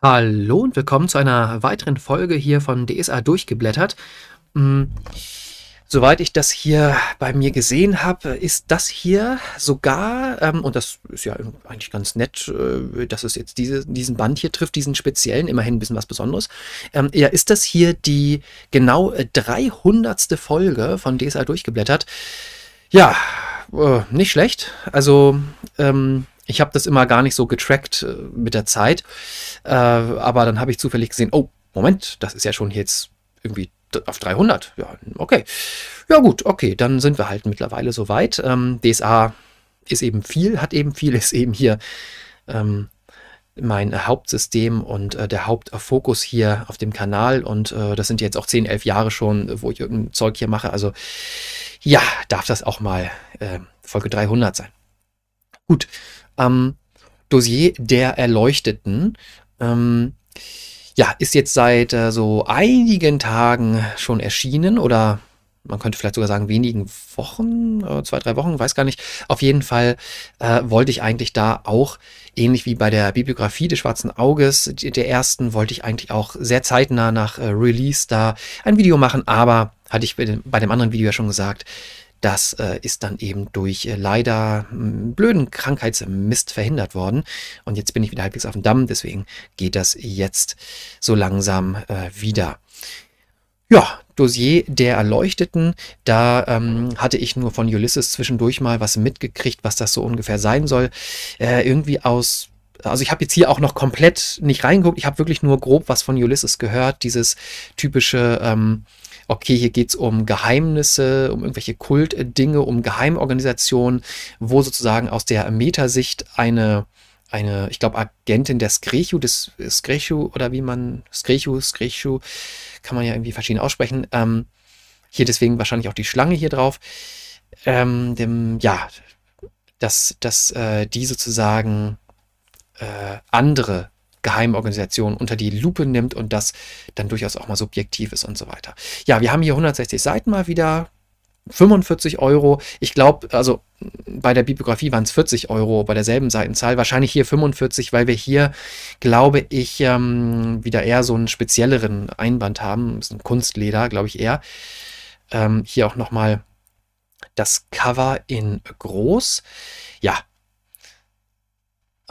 Hallo und willkommen zu einer weiteren Folge hier von DSA durchgeblättert. Hm, soweit ich das hier bei mir gesehen habe, ist das hier sogar, ähm, und das ist ja eigentlich ganz nett, äh, dass es jetzt diese, diesen Band hier trifft, diesen speziellen, immerhin ein bisschen was Besonderes. Ähm, ja, ist das hier die genau 300. Äh, Folge von DSA durchgeblättert? Ja, äh, nicht schlecht. Also, ähm, ich habe das immer gar nicht so getrackt äh, mit der Zeit, äh, aber dann habe ich zufällig gesehen, oh, Moment, das ist ja schon jetzt irgendwie auf 300. Ja, okay. Ja gut, okay, dann sind wir halt mittlerweile so weit. Ähm, DSA ist eben viel, hat eben viel, ist eben hier ähm, mein Hauptsystem und äh, der Hauptfokus hier auf dem Kanal. Und äh, das sind jetzt auch 10, 11 Jahre schon, wo ich irgendein Zeug hier mache. Also ja, darf das auch mal äh, Folge 300 sein. Gut, am Dossier der Erleuchteten. Ähm, ja, ist jetzt seit äh, so einigen Tagen schon erschienen oder man könnte vielleicht sogar sagen wenigen Wochen, äh, zwei, drei Wochen, weiß gar nicht. Auf jeden Fall äh, wollte ich eigentlich da auch, ähnlich wie bei der Bibliografie des Schwarzen Auges, der ersten, wollte ich eigentlich auch sehr zeitnah nach äh, Release da ein Video machen, aber hatte ich bei dem anderen Video ja schon gesagt, das äh, ist dann eben durch äh, leider hm, blöden Krankheitsmist verhindert worden. Und jetzt bin ich wieder halbwegs auf dem Damm, deswegen geht das jetzt so langsam äh, wieder. Ja, Dossier der Erleuchteten. Da ähm, hatte ich nur von Ulysses zwischendurch mal was mitgekriegt, was das so ungefähr sein soll. Äh, irgendwie aus. Also ich habe jetzt hier auch noch komplett nicht reingeguckt. Ich habe wirklich nur grob was von Ulysses gehört. Dieses typische ähm, okay, hier geht es um Geheimnisse, um irgendwelche Kultdinge, um Geheimorganisationen, wo sozusagen aus der Metasicht eine eine, ich glaube, Agentin der Skrechu, des Skrechu oder wie man, Skrechu, Skrechu, kann man ja irgendwie verschieden aussprechen. Ähm, hier deswegen wahrscheinlich auch die Schlange hier drauf. Ähm, dem, ja, dass, dass äh, die sozusagen äh, andere Geheimorganisation unter die Lupe nimmt und das dann durchaus auch mal subjektiv ist und so weiter. Ja, wir haben hier 160 Seiten mal wieder. 45 Euro. Ich glaube, also bei der Bibliografie waren es 40 Euro bei derselben Seitenzahl. Wahrscheinlich hier 45, weil wir hier, glaube ich, ähm, wieder eher so einen spezielleren Einband haben. Das ist ein Kunstleder, glaube ich eher. Ähm, hier auch nochmal das Cover in groß. Ja.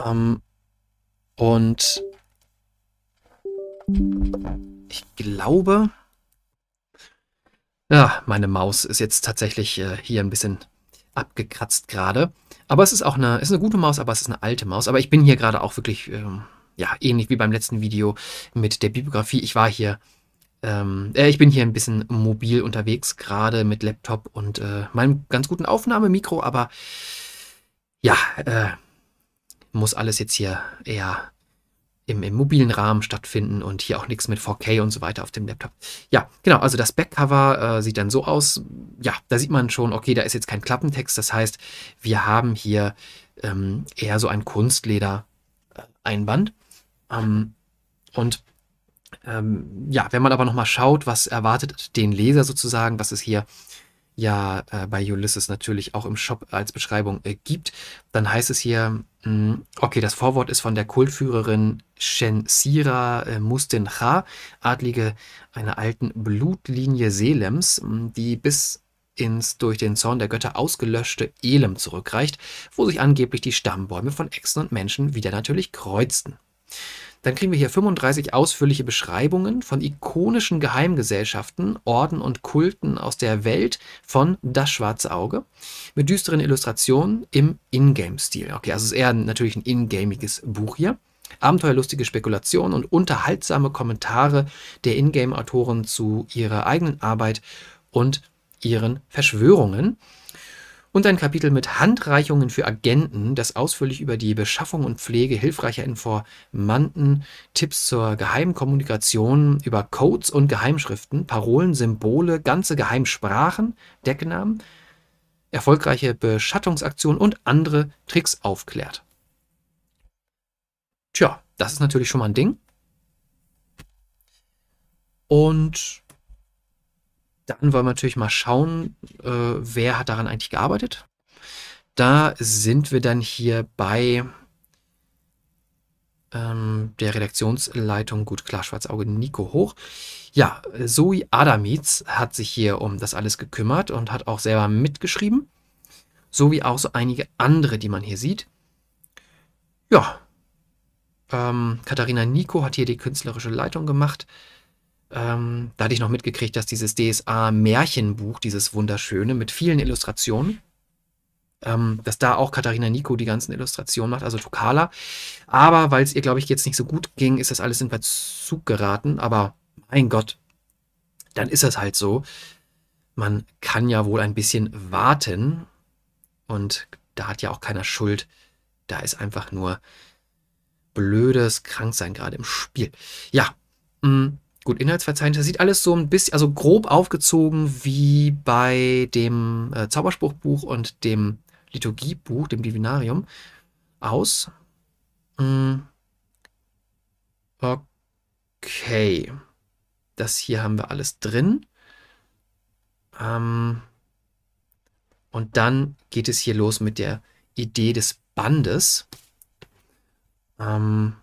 Ähm, und ich glaube, ja, meine Maus ist jetzt tatsächlich äh, hier ein bisschen abgekratzt gerade. Aber es ist auch eine, ist eine gute Maus, aber es ist eine alte Maus. Aber ich bin hier gerade auch wirklich, ähm, ja, ähnlich wie beim letzten Video mit der Bibliografie. Ich war hier, ähm, äh, ich bin hier ein bisschen mobil unterwegs, gerade mit Laptop und äh, meinem ganz guten Aufnahmemikro. Aber ja, äh, muss alles jetzt hier eher im, im, mobilen Rahmen stattfinden und hier auch nichts mit 4K und so weiter auf dem Laptop. Ja, genau, also das Backcover äh, sieht dann so aus. Ja, da sieht man schon, okay, da ist jetzt kein Klappentext. Das heißt, wir haben hier ähm, eher so ein Kunstleder-Einband. Ähm, und ähm, ja, wenn man aber nochmal schaut, was erwartet den Leser sozusagen, was ist hier ja äh, bei Ulysses natürlich auch im Shop als Beschreibung äh, gibt, dann heißt es hier, mh, mm, okay, das Vorwort ist von der Kultführerin Shen Sira äh, Mustincha, Adlige einer alten Blutlinie Selems, mh, mm, die bis ins durch den Zorn der Götter ausgelöschte Elem zurückreicht, wo sich angeblich die Stammbäume von Echsen und Menschen wieder natürlich kreuzten. Dann kriegen wir hier 35 ausführliche Beschreibungen von ikonischen Geheimgesellschaften, Orden und Kulten aus der Welt von Das Schwarze Auge mit düsteren Illustrationen im Ingame-Stil. Okay, also es ist eher natürlich ein ingamiges Buch hier. Abenteuerlustige Spekulationen und unterhaltsame Kommentare der Ingame-Autoren zu ihrer eigenen Arbeit und ihren Verschwörungen und ein Kapitel mit Handreichungen für Agenten, das ausführlich über die Beschaffung und Pflege hilfreicher Informanten, Tipps zur Geheimkommunikation, über Codes und Geheimschriften, Parolen, Symbole, ganze Geheimsprachen, Decknamen, erfolgreiche Beschattungsaktionen und andere Tricks aufklärt. Tja, das ist natürlich schon mal ein Ding. Und dann wollen wir natürlich mal schauen, äh, wer hat daran eigentlich gearbeitet. Da sind wir dann hier bei ähm, der Redaktionsleitung Gut Klar Schwarzauge Nico Hoch. Ja, Zoe Adamitz hat sich hier um das alles gekümmert und hat auch selber mitgeschrieben. So wie auch so einige andere, die man hier sieht. Ja, ähm, Katharina Nico hat hier die künstlerische Leitung gemacht ähm, da hatte ich noch mitgekriegt, dass dieses DSA-Märchenbuch, dieses wunderschöne mit vielen Illustrationen, ähm, dass da auch Katharina Nico die ganzen Illustrationen macht, also Tokala. Aber weil es ihr, glaube ich, jetzt nicht so gut ging, ist das alles in Verzug geraten. Aber mein Gott, dann ist das halt so. Man kann ja wohl ein bisschen warten. Und da hat ja auch keiner Schuld. Da ist einfach nur blödes Kranksein gerade im Spiel. Ja, mh, mm, Gut, Inhaltsverzeichnis sieht alles so ein bisschen, also grob aufgezogen wie bei dem äh, Zauberspruchbuch und dem Liturgiebuch, dem Divinarium, aus. Mm. Okay. Das hier haben wir alles drin. Ähm. Und dann geht es hier los mit der Idee des Bandes. Ähm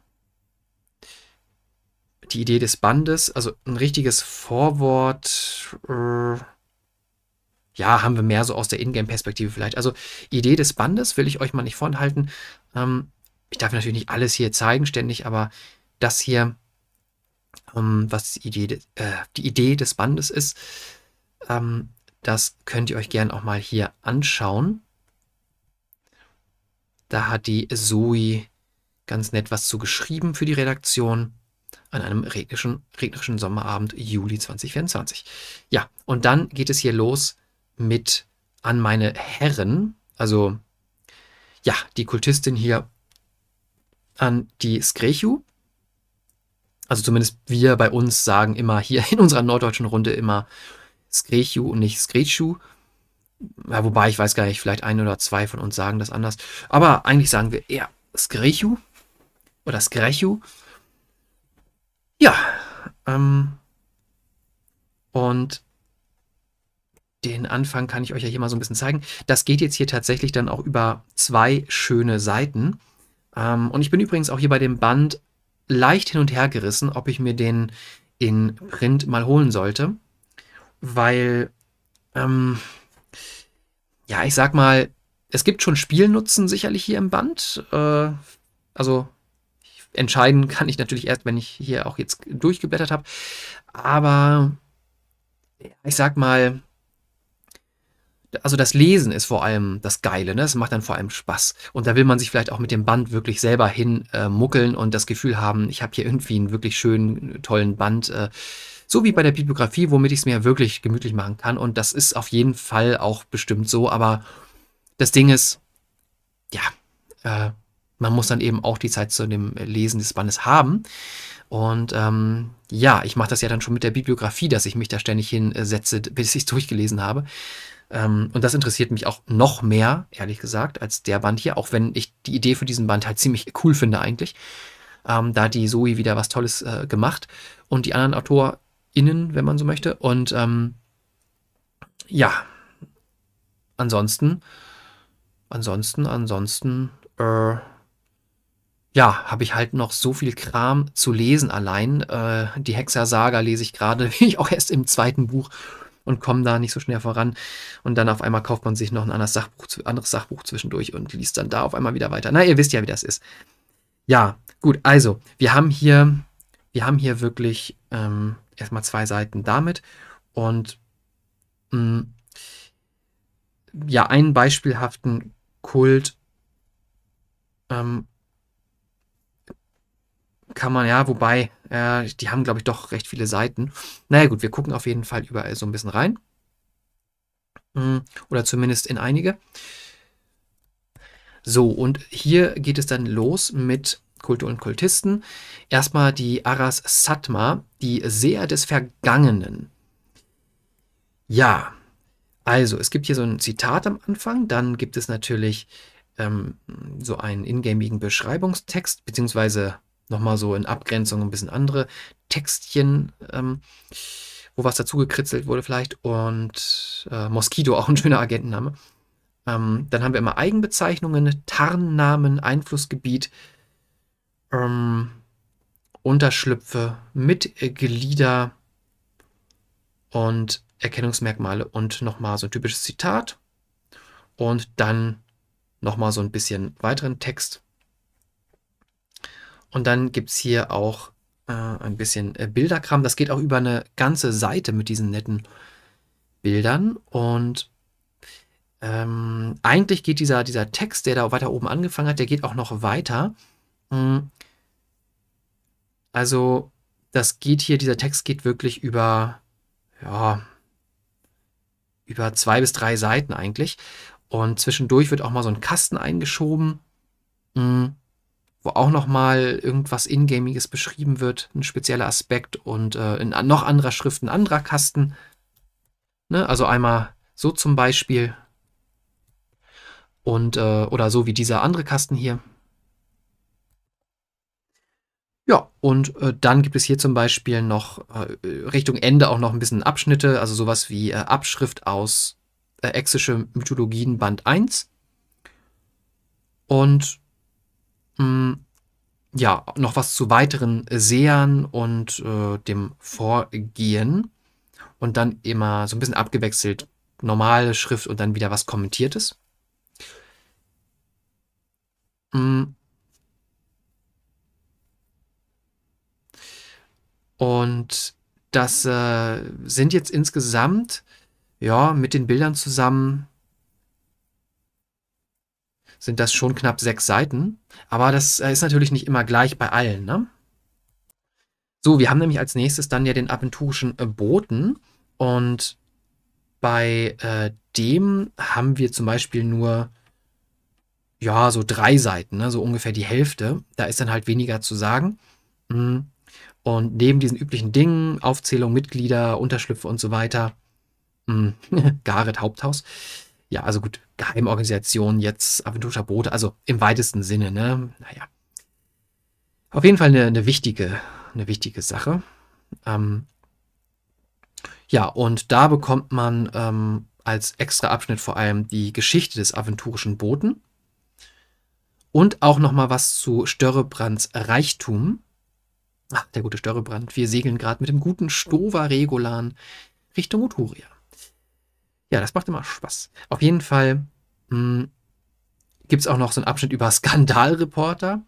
die Idee des Bandes, also ein richtiges Vorwort, äh, ja, haben wir mehr so aus der Ingame-Perspektive vielleicht. Also Idee des Bandes will ich euch mal nicht vorenthalten. Ähm, ich darf natürlich nicht alles hier zeigen ständig, aber das hier, ähm, was die Idee, de, äh, die Idee, des Bandes ist, ähm, das könnt ihr euch gerne auch mal hier anschauen. Da hat die Zoe ganz nett was zu geschrieben für die Redaktion an einem regnischen, regnerischen Sommerabend Juli 2024. Ja, und dann geht es hier los mit an meine Herren, also ja, die Kultistin hier an die Skrechu. Also zumindest wir bei uns sagen immer hier in unserer norddeutschen Runde immer Skrechu und nicht Skrechu. Ja, wobei, ich weiß gar nicht, vielleicht ein oder zwei von uns sagen das anders. Aber eigentlich sagen wir eher Skrechu oder Skrechu. Ähm, und den Anfang kann ich euch ja hier mal so ein bisschen zeigen. Das geht jetzt hier tatsächlich dann auch über zwei schöne Seiten. Ähm, und ich bin übrigens auch hier bei dem Band leicht hin und her gerissen, ob ich mir den in Print mal holen sollte. Weil, ähm, ja, ich sag mal, es gibt schon Spielnutzen sicherlich hier im Band. Äh, also entscheiden kann ich natürlich erst, wenn ich hier auch jetzt durchgeblättert habe. Aber ich sag mal, also das Lesen ist vor allem das Geile, ne? Das macht dann vor allem Spaß. Und da will man sich vielleicht auch mit dem Band wirklich selber hin äh, muckeln und das Gefühl haben, ich habe hier irgendwie einen wirklich schönen, tollen Band. Äh, so wie bei der Bibliografie, womit ich es mir wirklich gemütlich machen kann. Und das ist auf jeden Fall auch bestimmt so. Aber das Ding ist, ja, äh, man muss dann eben auch die Zeit zu dem Lesen des Bandes haben. Und ähm, ja, ich mache das ja dann schon mit der Bibliografie, dass ich mich da ständig hinsetze, äh, bis ich es durchgelesen habe. Ähm, und das interessiert mich auch noch mehr, ehrlich gesagt, als der Band hier, auch wenn ich die Idee für diesen Band halt ziemlich cool finde eigentlich. Ähm, da hat die Zoe wieder was Tolles äh, gemacht und die anderen AutorInnen, wenn man so möchte. Und ähm, ja, ansonsten, ansonsten, ansonsten, äh, ja, habe ich halt noch so viel Kram zu lesen allein. Äh, die Hexersaga lese ich gerade, ich auch erst im zweiten Buch und komme da nicht so schnell voran. Und dann auf einmal kauft man sich noch ein anderes Sachbuch, anderes Sachbuch zwischendurch und liest dann da auf einmal wieder weiter. Na, ihr wisst ja, wie das ist. Ja, gut, also, wir haben hier, wir haben hier wirklich ähm, erstmal zwei Seiten damit. Und mh, mm, ja, einen beispielhaften Kult ähm, kann man, ja, wobei, äh, die haben, glaube ich, doch recht viele Seiten. Naja, gut, wir gucken auf jeden Fall überall so ein bisschen rein. Hm, oder zumindest in einige. So, und hier geht es dann los mit Kultur und Kultisten. Erstmal die Aras Satma, die Seher des Vergangenen. Ja, also es gibt hier so ein Zitat am Anfang, dann gibt es natürlich ähm, so einen ingamigen Beschreibungstext, beziehungsweise nochmal so in Abgrenzung ein bisschen andere Textchen, ähm, wo was dazu gekritzelt wurde vielleicht. Und äh, Mosquito, auch ein schöner Agentenname. Ähm, dann haben wir immer Eigenbezeichnungen, Tarnnamen, Einflussgebiet, ähm, Unterschlüpfe, Mitglieder und Erkennungsmerkmale und nochmal so ein typisches Zitat und dann nochmal so ein bisschen weiteren Text und dann gibt es hier auch äh, ein bisschen äh, Bilderkram. Das geht auch über eine ganze Seite mit diesen netten Bildern. Und ähm, eigentlich geht dieser, dieser Text, der da weiter oben angefangen hat, der geht auch noch weiter. Mhm. Also, das geht hier, dieser Text geht wirklich über, ja, über zwei bis drei Seiten eigentlich. Und zwischendurch wird auch mal so ein Kasten eingeschoben. Mhm wo auch nochmal irgendwas Ingamiges beschrieben wird, ein spezieller Aspekt und äh, in noch anderer Schrift ein anderer Kasten. Ne? Also einmal so zum Beispiel und äh, oder so wie dieser andere Kasten hier. Ja, und äh, dann gibt es hier zum Beispiel noch äh, Richtung Ende auch noch ein bisschen Abschnitte, also sowas wie äh, Abschrift aus äh, Exische Mythologien Band 1. Und mh, hm, ja, noch was zu weiteren Sehern und äh, dem Vorgehen. Und dann immer so ein bisschen abgewechselt, normale Schrift und dann wieder was Kommentiertes. Hm. Und das äh, sind jetzt insgesamt, ja, mit den Bildern zusammen sind das schon knapp sechs Seiten. Aber das äh, ist natürlich nicht immer gleich bei allen. Ne? So, wir haben nämlich als nächstes dann ja den aventurischen äh, Boten. Und bei äh, dem haben wir zum Beispiel nur, ja, so drei Seiten, ne? so ungefähr die Hälfte. Da ist dann halt weniger zu sagen. Mhm. Und neben diesen üblichen Dingen, Aufzählung, Mitglieder, Unterschlüpfe und so weiter, mhm, Gareth Haupthaus, ja, also gut, Geheimorganisation jetzt, Aventurischer Boote, also im weitesten Sinne, ne? Naja. Auf jeden Fall eine, eine wichtige, eine wichtige Sache. Ähm, ja, und da bekommt man ähm, als extra Abschnitt vor allem die Geschichte des aventurischen Boten und auch nochmal was zu Störrebrands Reichtum. Ach, der gute Störrebrand, wir segeln gerade mit dem guten Stova Regulan Richtung Uturia ja, das macht immer Spaß. Auf jeden Fall hm, gibt es auch noch so einen Abschnitt über Skandalreporter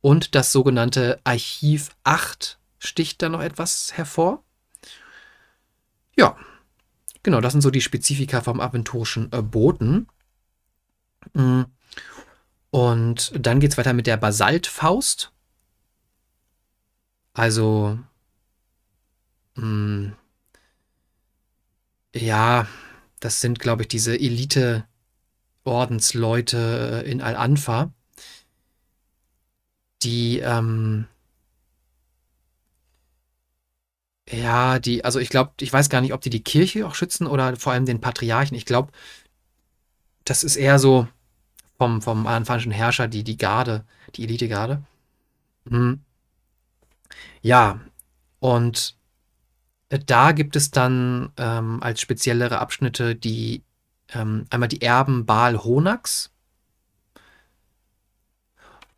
und das sogenannte Archiv 8 sticht da noch etwas hervor. Ja, genau, das sind so die Spezifika vom aventurischen äh, Boten. Hm, und dann geht es weiter mit der Basaltfaust. Also, mh, hm, ja, das sind, glaube ich, diese Elite-Ordensleute äh, in Al-Anfa, die, ähm, ja, die, also ich glaube, ich weiß gar nicht, ob die die Kirche auch schützen oder vor allem den Patriarchen. Ich glaube, das ist eher so vom, vom anfanglichen Herrscher, die, die Garde, die Elite-Garde. Hm. Ja, und äh, da gibt es dann ähm, als speziellere Abschnitte die ähm, einmal die Erben Baal Honax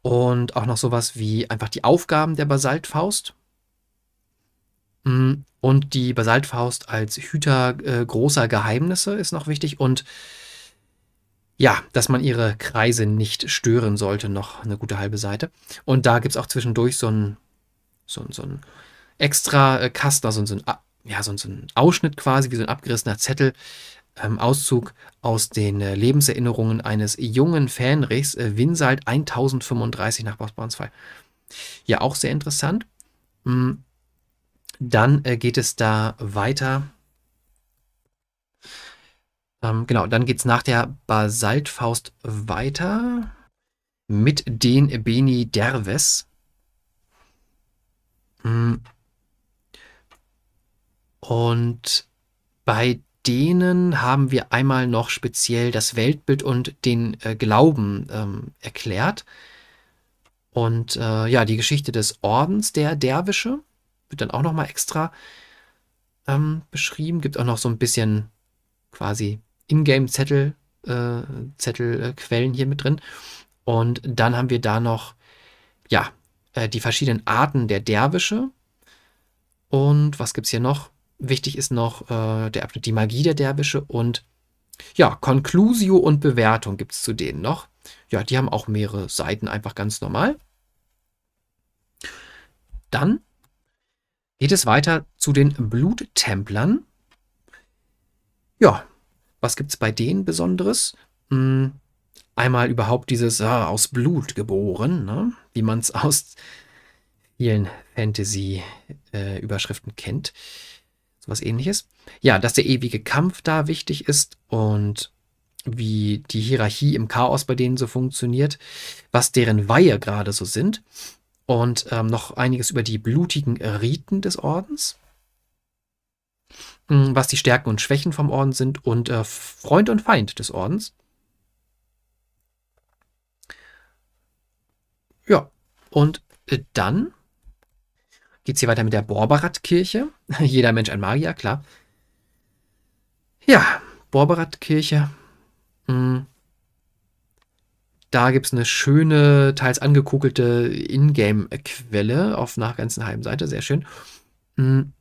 und auch noch sowas wie einfach die Aufgaben der Basaltfaust mm, und die Basaltfaust als Hüter äh, großer Geheimnisse ist noch wichtig und ja, dass man ihre Kreise nicht stören sollte, noch eine gute halbe Seite. Und da gibt es auch zwischendurch so ein, so, so ein extra äh, Kasten, also so ein, ja, so, so, ein Ausschnitt quasi, wie so ein abgerissener Zettel, ähm, Auszug aus den äh, Lebenserinnerungen eines jungen Fähnrichs, äh, Winsald 1035 nach 2. Ja, auch sehr interessant. Mhm. Dann äh, geht es da weiter. Ähm, genau, dann geht es nach der Basaltfaust weiter mit den Beni Derves. Mhm. Und bei denen haben wir einmal noch speziell das Weltbild und den äh, Glauben ähm, erklärt. Und äh, ja, die Geschichte des Ordens der Derwische wird dann auch nochmal extra ähm, beschrieben. Gibt auch noch so ein bisschen quasi Ingame-Zettel, äh, äh hier mit drin. Und dann haben wir da noch, ja, äh, die verschiedenen Arten der Derwische. Und was gibt es hier noch? Wichtig ist noch äh, der Abschnitt Die Magie der Derwische und ja, Conclusio und Bewertung gibt es zu denen noch. Ja, die haben auch mehrere Seiten, einfach ganz normal. Dann geht es weiter zu den Bluttemplern. Ja, was gibt es bei denen Besonderes? Hm, einmal überhaupt dieses ah, aus Blut geboren, ne? wie man es aus vielen Fantasy-Überschriften äh, kennt was ähnliches. Ja, dass der ewige Kampf da wichtig ist und wie die Hierarchie im Chaos bei denen so funktioniert, was deren Weihe gerade so sind und ähm, noch einiges über die blutigen Riten des Ordens, hm, was die Stärken und Schwächen vom Orden sind und äh, Freund und Feind des Ordens. Ja, und äh, dann Geht's hier weiter mit der borberat Jeder Mensch ein Magier, klar. Ja, Borberat-Kirche. Hm. Da gibt's eine schöne, teils angekugelte Ingame-Quelle auf einer ganzen halben Seite. Sehr schön. Hm.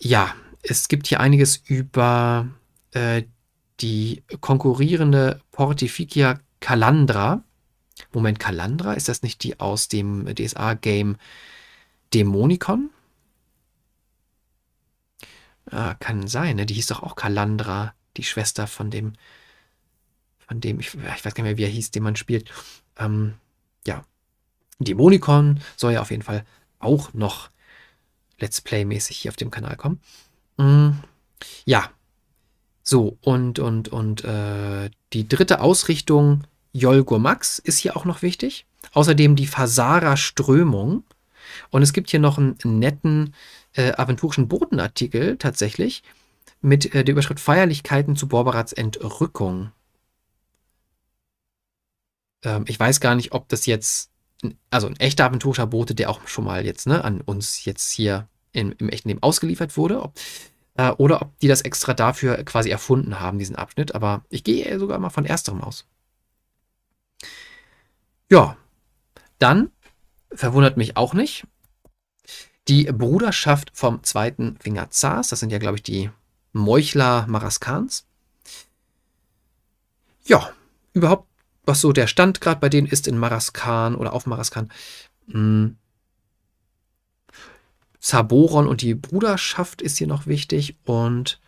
Ja, es gibt hier einiges über äh, die konkurrierende Portificia Calandra. Moment, Kalandra, ist das nicht die aus dem DSA-Game Dämonicon? Ah, kann sein, ne? Die hieß doch auch Kalandra, die Schwester von dem, von dem, ich, ich weiß gar nicht mehr, wie er hieß, den man spielt. Ähm, ja. Dämonicon soll ja auf jeden Fall auch noch Let's Play-mäßig hier auf dem Kanal kommen. Mm, ja. So, und, und, und äh, die dritte Ausrichtung Jolgurmax ist hier auch noch wichtig. Außerdem die fasara Strömung. Und es gibt hier noch einen netten äh, aventurischen Bodenartikel tatsächlich mit äh, der Überschrift Feierlichkeiten zu Borberats Entrückung. Ähm, ich weiß gar nicht, ob das jetzt, also ein echter aventurischer Bote, der auch schon mal jetzt ne, an uns jetzt hier in, im echten Leben ausgeliefert wurde, ob, äh, oder ob die das extra dafür quasi erfunden haben, diesen Abschnitt. Aber ich gehe sogar mal von ersterem aus. Ja, dann verwundert mich auch nicht. Die Bruderschaft vom zweiten Finger Zars, das sind ja, glaube ich, die Meuchler Maraskans. Ja, überhaupt, was so der Stand gerade bei denen ist in Maraskan oder auf Maraskan. Hm. Zaboron und die Bruderschaft ist hier noch wichtig und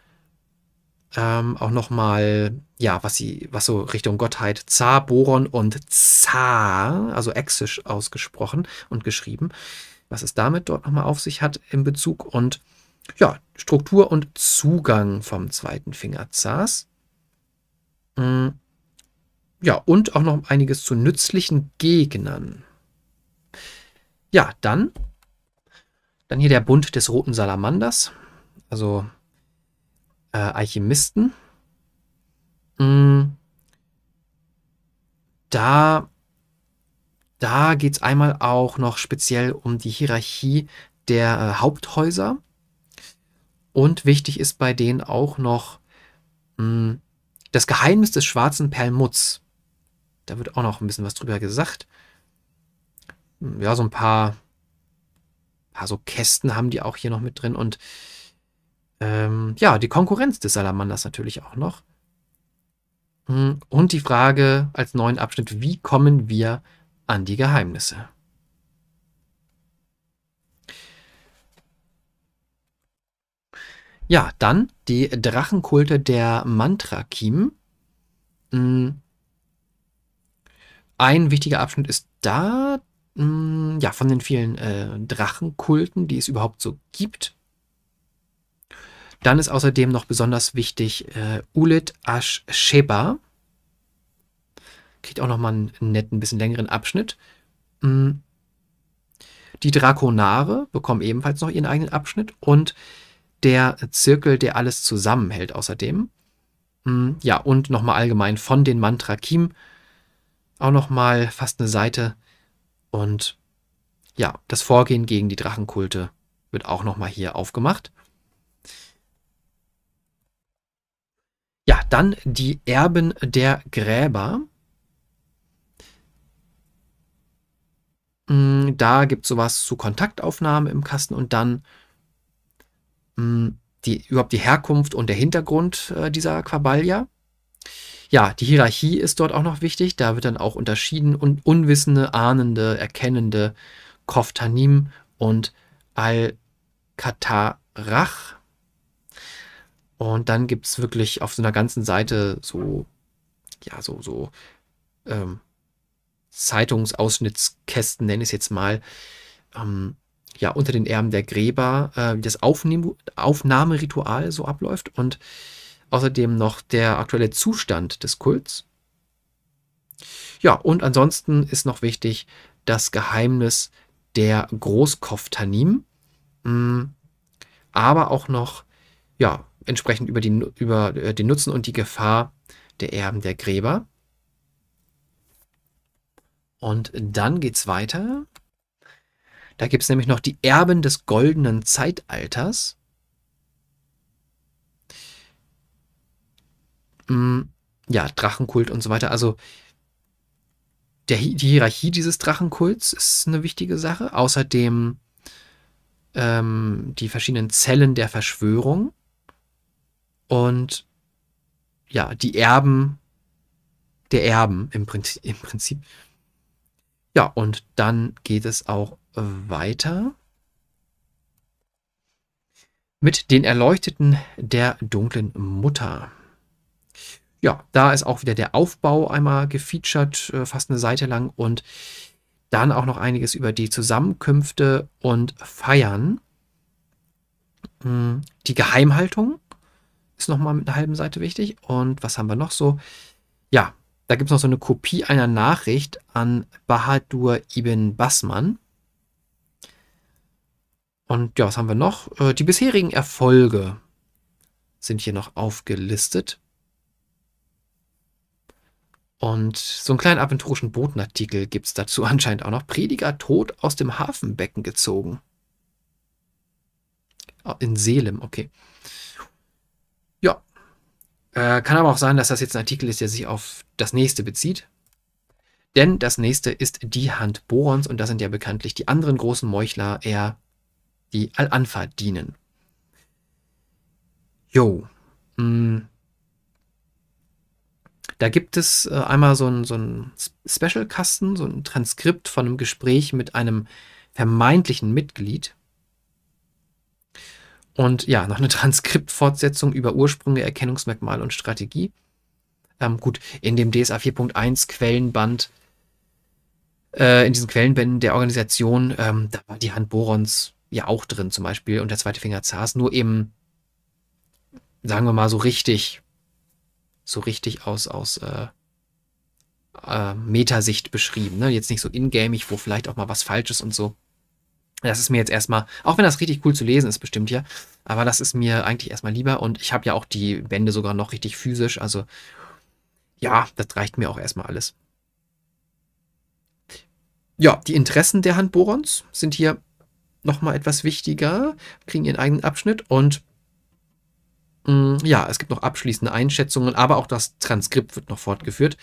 ähm, auch nochmal, ja, was sie, was so Richtung Gottheit, Za, Boron und Za, also Exisch ausgesprochen und geschrieben, was es damit dort nochmal auf sich hat im Bezug und ja, Struktur und Zugang vom zweiten Finger Zas. Mm. Ja, und auch noch einiges zu nützlichen Gegnern. Ja, dann, dann hier der Bund des roten Salamanders. Also äh, Alchemisten. Mm, da da geht es einmal auch noch speziell um die Hierarchie der äh, Haupthäuser. Und wichtig ist bei denen auch noch mh, mm, das Geheimnis des schwarzen Perlmutz. Da wird auch noch ein bisschen was drüber gesagt. Mm, ja, so ein paar, paar so Kästen haben die auch hier noch mit drin. Und ähm, ja, die Konkurrenz des Salamanders natürlich auch noch. Hm, und die Frage als neuen Abschnitt, wie kommen wir an die Geheimnisse? Ja, dann die Drachenkulte der Mantrakim. Hm. Ein wichtiger Abschnitt ist da, hm, ja, von den vielen äh, Drachenkulten, die es überhaupt so gibt. Dann ist außerdem noch besonders wichtig äh, Ulit Ash-Sheba. Kriegt auch nochmal einen netten, bisschen längeren Abschnitt. Mm. Die Drakonare bekommen ebenfalls noch ihren eigenen Abschnitt und der Zirkel, der alles zusammenhält, außerdem. Mm, ja, und nochmal allgemein von den Mantrakim. Auch nochmal fast eine Seite. Und ja, das Vorgehen gegen die Drachenkulte wird auch nochmal hier aufgemacht. Ja, dann die Erben der Gräber. Mm, da gibt es sowas zu Kontaktaufnahmen im Kasten und dann mm, die, überhaupt die Herkunft und der Hintergrund äh, dieser Quabalia. Ja, die Hierarchie ist dort auch noch wichtig. Da wird dann auch unterschieden und Unwissende, Ahnende, Erkennende, Koftanim und Al-Katarach und dann gibt es wirklich auf so einer ganzen Seite so, ja, so, so ähm, Zeitungsausschnittskästen, nenne ich es jetzt mal, ähm, ja, unter den Erben der Gräber, äh, das Aufnehm Aufnahmeritual so abläuft und außerdem noch der aktuelle Zustand des Kults. Ja, und ansonsten ist noch wichtig das Geheimnis der Großkopftanim, mm, aber auch noch, ja, entsprechend über, die, über äh, den Nutzen und die Gefahr der Erben der Gräber. Und dann geht es weiter. Da gibt es nämlich noch die Erben des goldenen Zeitalters. Mm, ja, Drachenkult und so weiter. Also der, die Hierarchie dieses Drachenkults ist eine wichtige Sache. Außerdem ähm, die verschiedenen Zellen der Verschwörung. Und ja, die Erben der Erben im Prinzip, im Prinzip. Ja, und dann geht es auch weiter mit den Erleuchteten der dunklen Mutter. Ja, da ist auch wieder der Aufbau einmal gefeatured, äh, fast eine Seite lang und dann auch noch einiges über die Zusammenkünfte und Feiern. Hm, die Geheimhaltung ist nochmal mit einer halben Seite wichtig. Und was haben wir noch so? Ja, da gibt es noch so eine Kopie einer Nachricht an Bahadur ibn Basman. Und ja, was haben wir noch? Äh, die bisherigen Erfolge sind hier noch aufgelistet. Und so einen kleinen aventurischen Botenartikel gibt es dazu anscheinend auch noch. Prediger tot aus dem Hafenbecken gezogen. In Selem, okay. Ja. Äh, kann aber auch sein, dass das jetzt ein Artikel ist, der sich auf das nächste bezieht. Denn das nächste ist die Hand Borons und das sind ja bekanntlich die anderen großen Meuchler eher die Al-Anfa dienen. Jo. Hm. Da gibt es äh, einmal so einen so Special-Kasten, so ein Transkript von einem Gespräch mit einem vermeintlichen Mitglied und ja, noch eine Transkriptfortsetzung über Ursprünge, Erkennungsmerkmal und Strategie. Ähm, gut, in dem DSA 4.1 Quellenband, äh, in diesen Quellenbänden der Organisation, ähm, da war die Hand Borons ja auch drin zum Beispiel und der zweite Finger Zars, nur eben, sagen wir mal, so richtig, so richtig aus, aus äh, äh, Metasicht beschrieben. Ne? Jetzt nicht so ingamig, wo vielleicht auch mal was falsch ist und so das ist mir jetzt erstmal, auch wenn das richtig cool zu lesen ist, bestimmt ja, aber das ist mir eigentlich erstmal lieber und ich habe ja auch die Bände sogar noch richtig physisch, also ja, das reicht mir auch erstmal alles. Ja, die Interessen der Handborons sind hier nochmal etwas wichtiger, kriegen ihren eigenen Abschnitt und mh, mm, ja, es gibt noch abschließende Einschätzungen, aber auch das Transkript wird noch fortgeführt.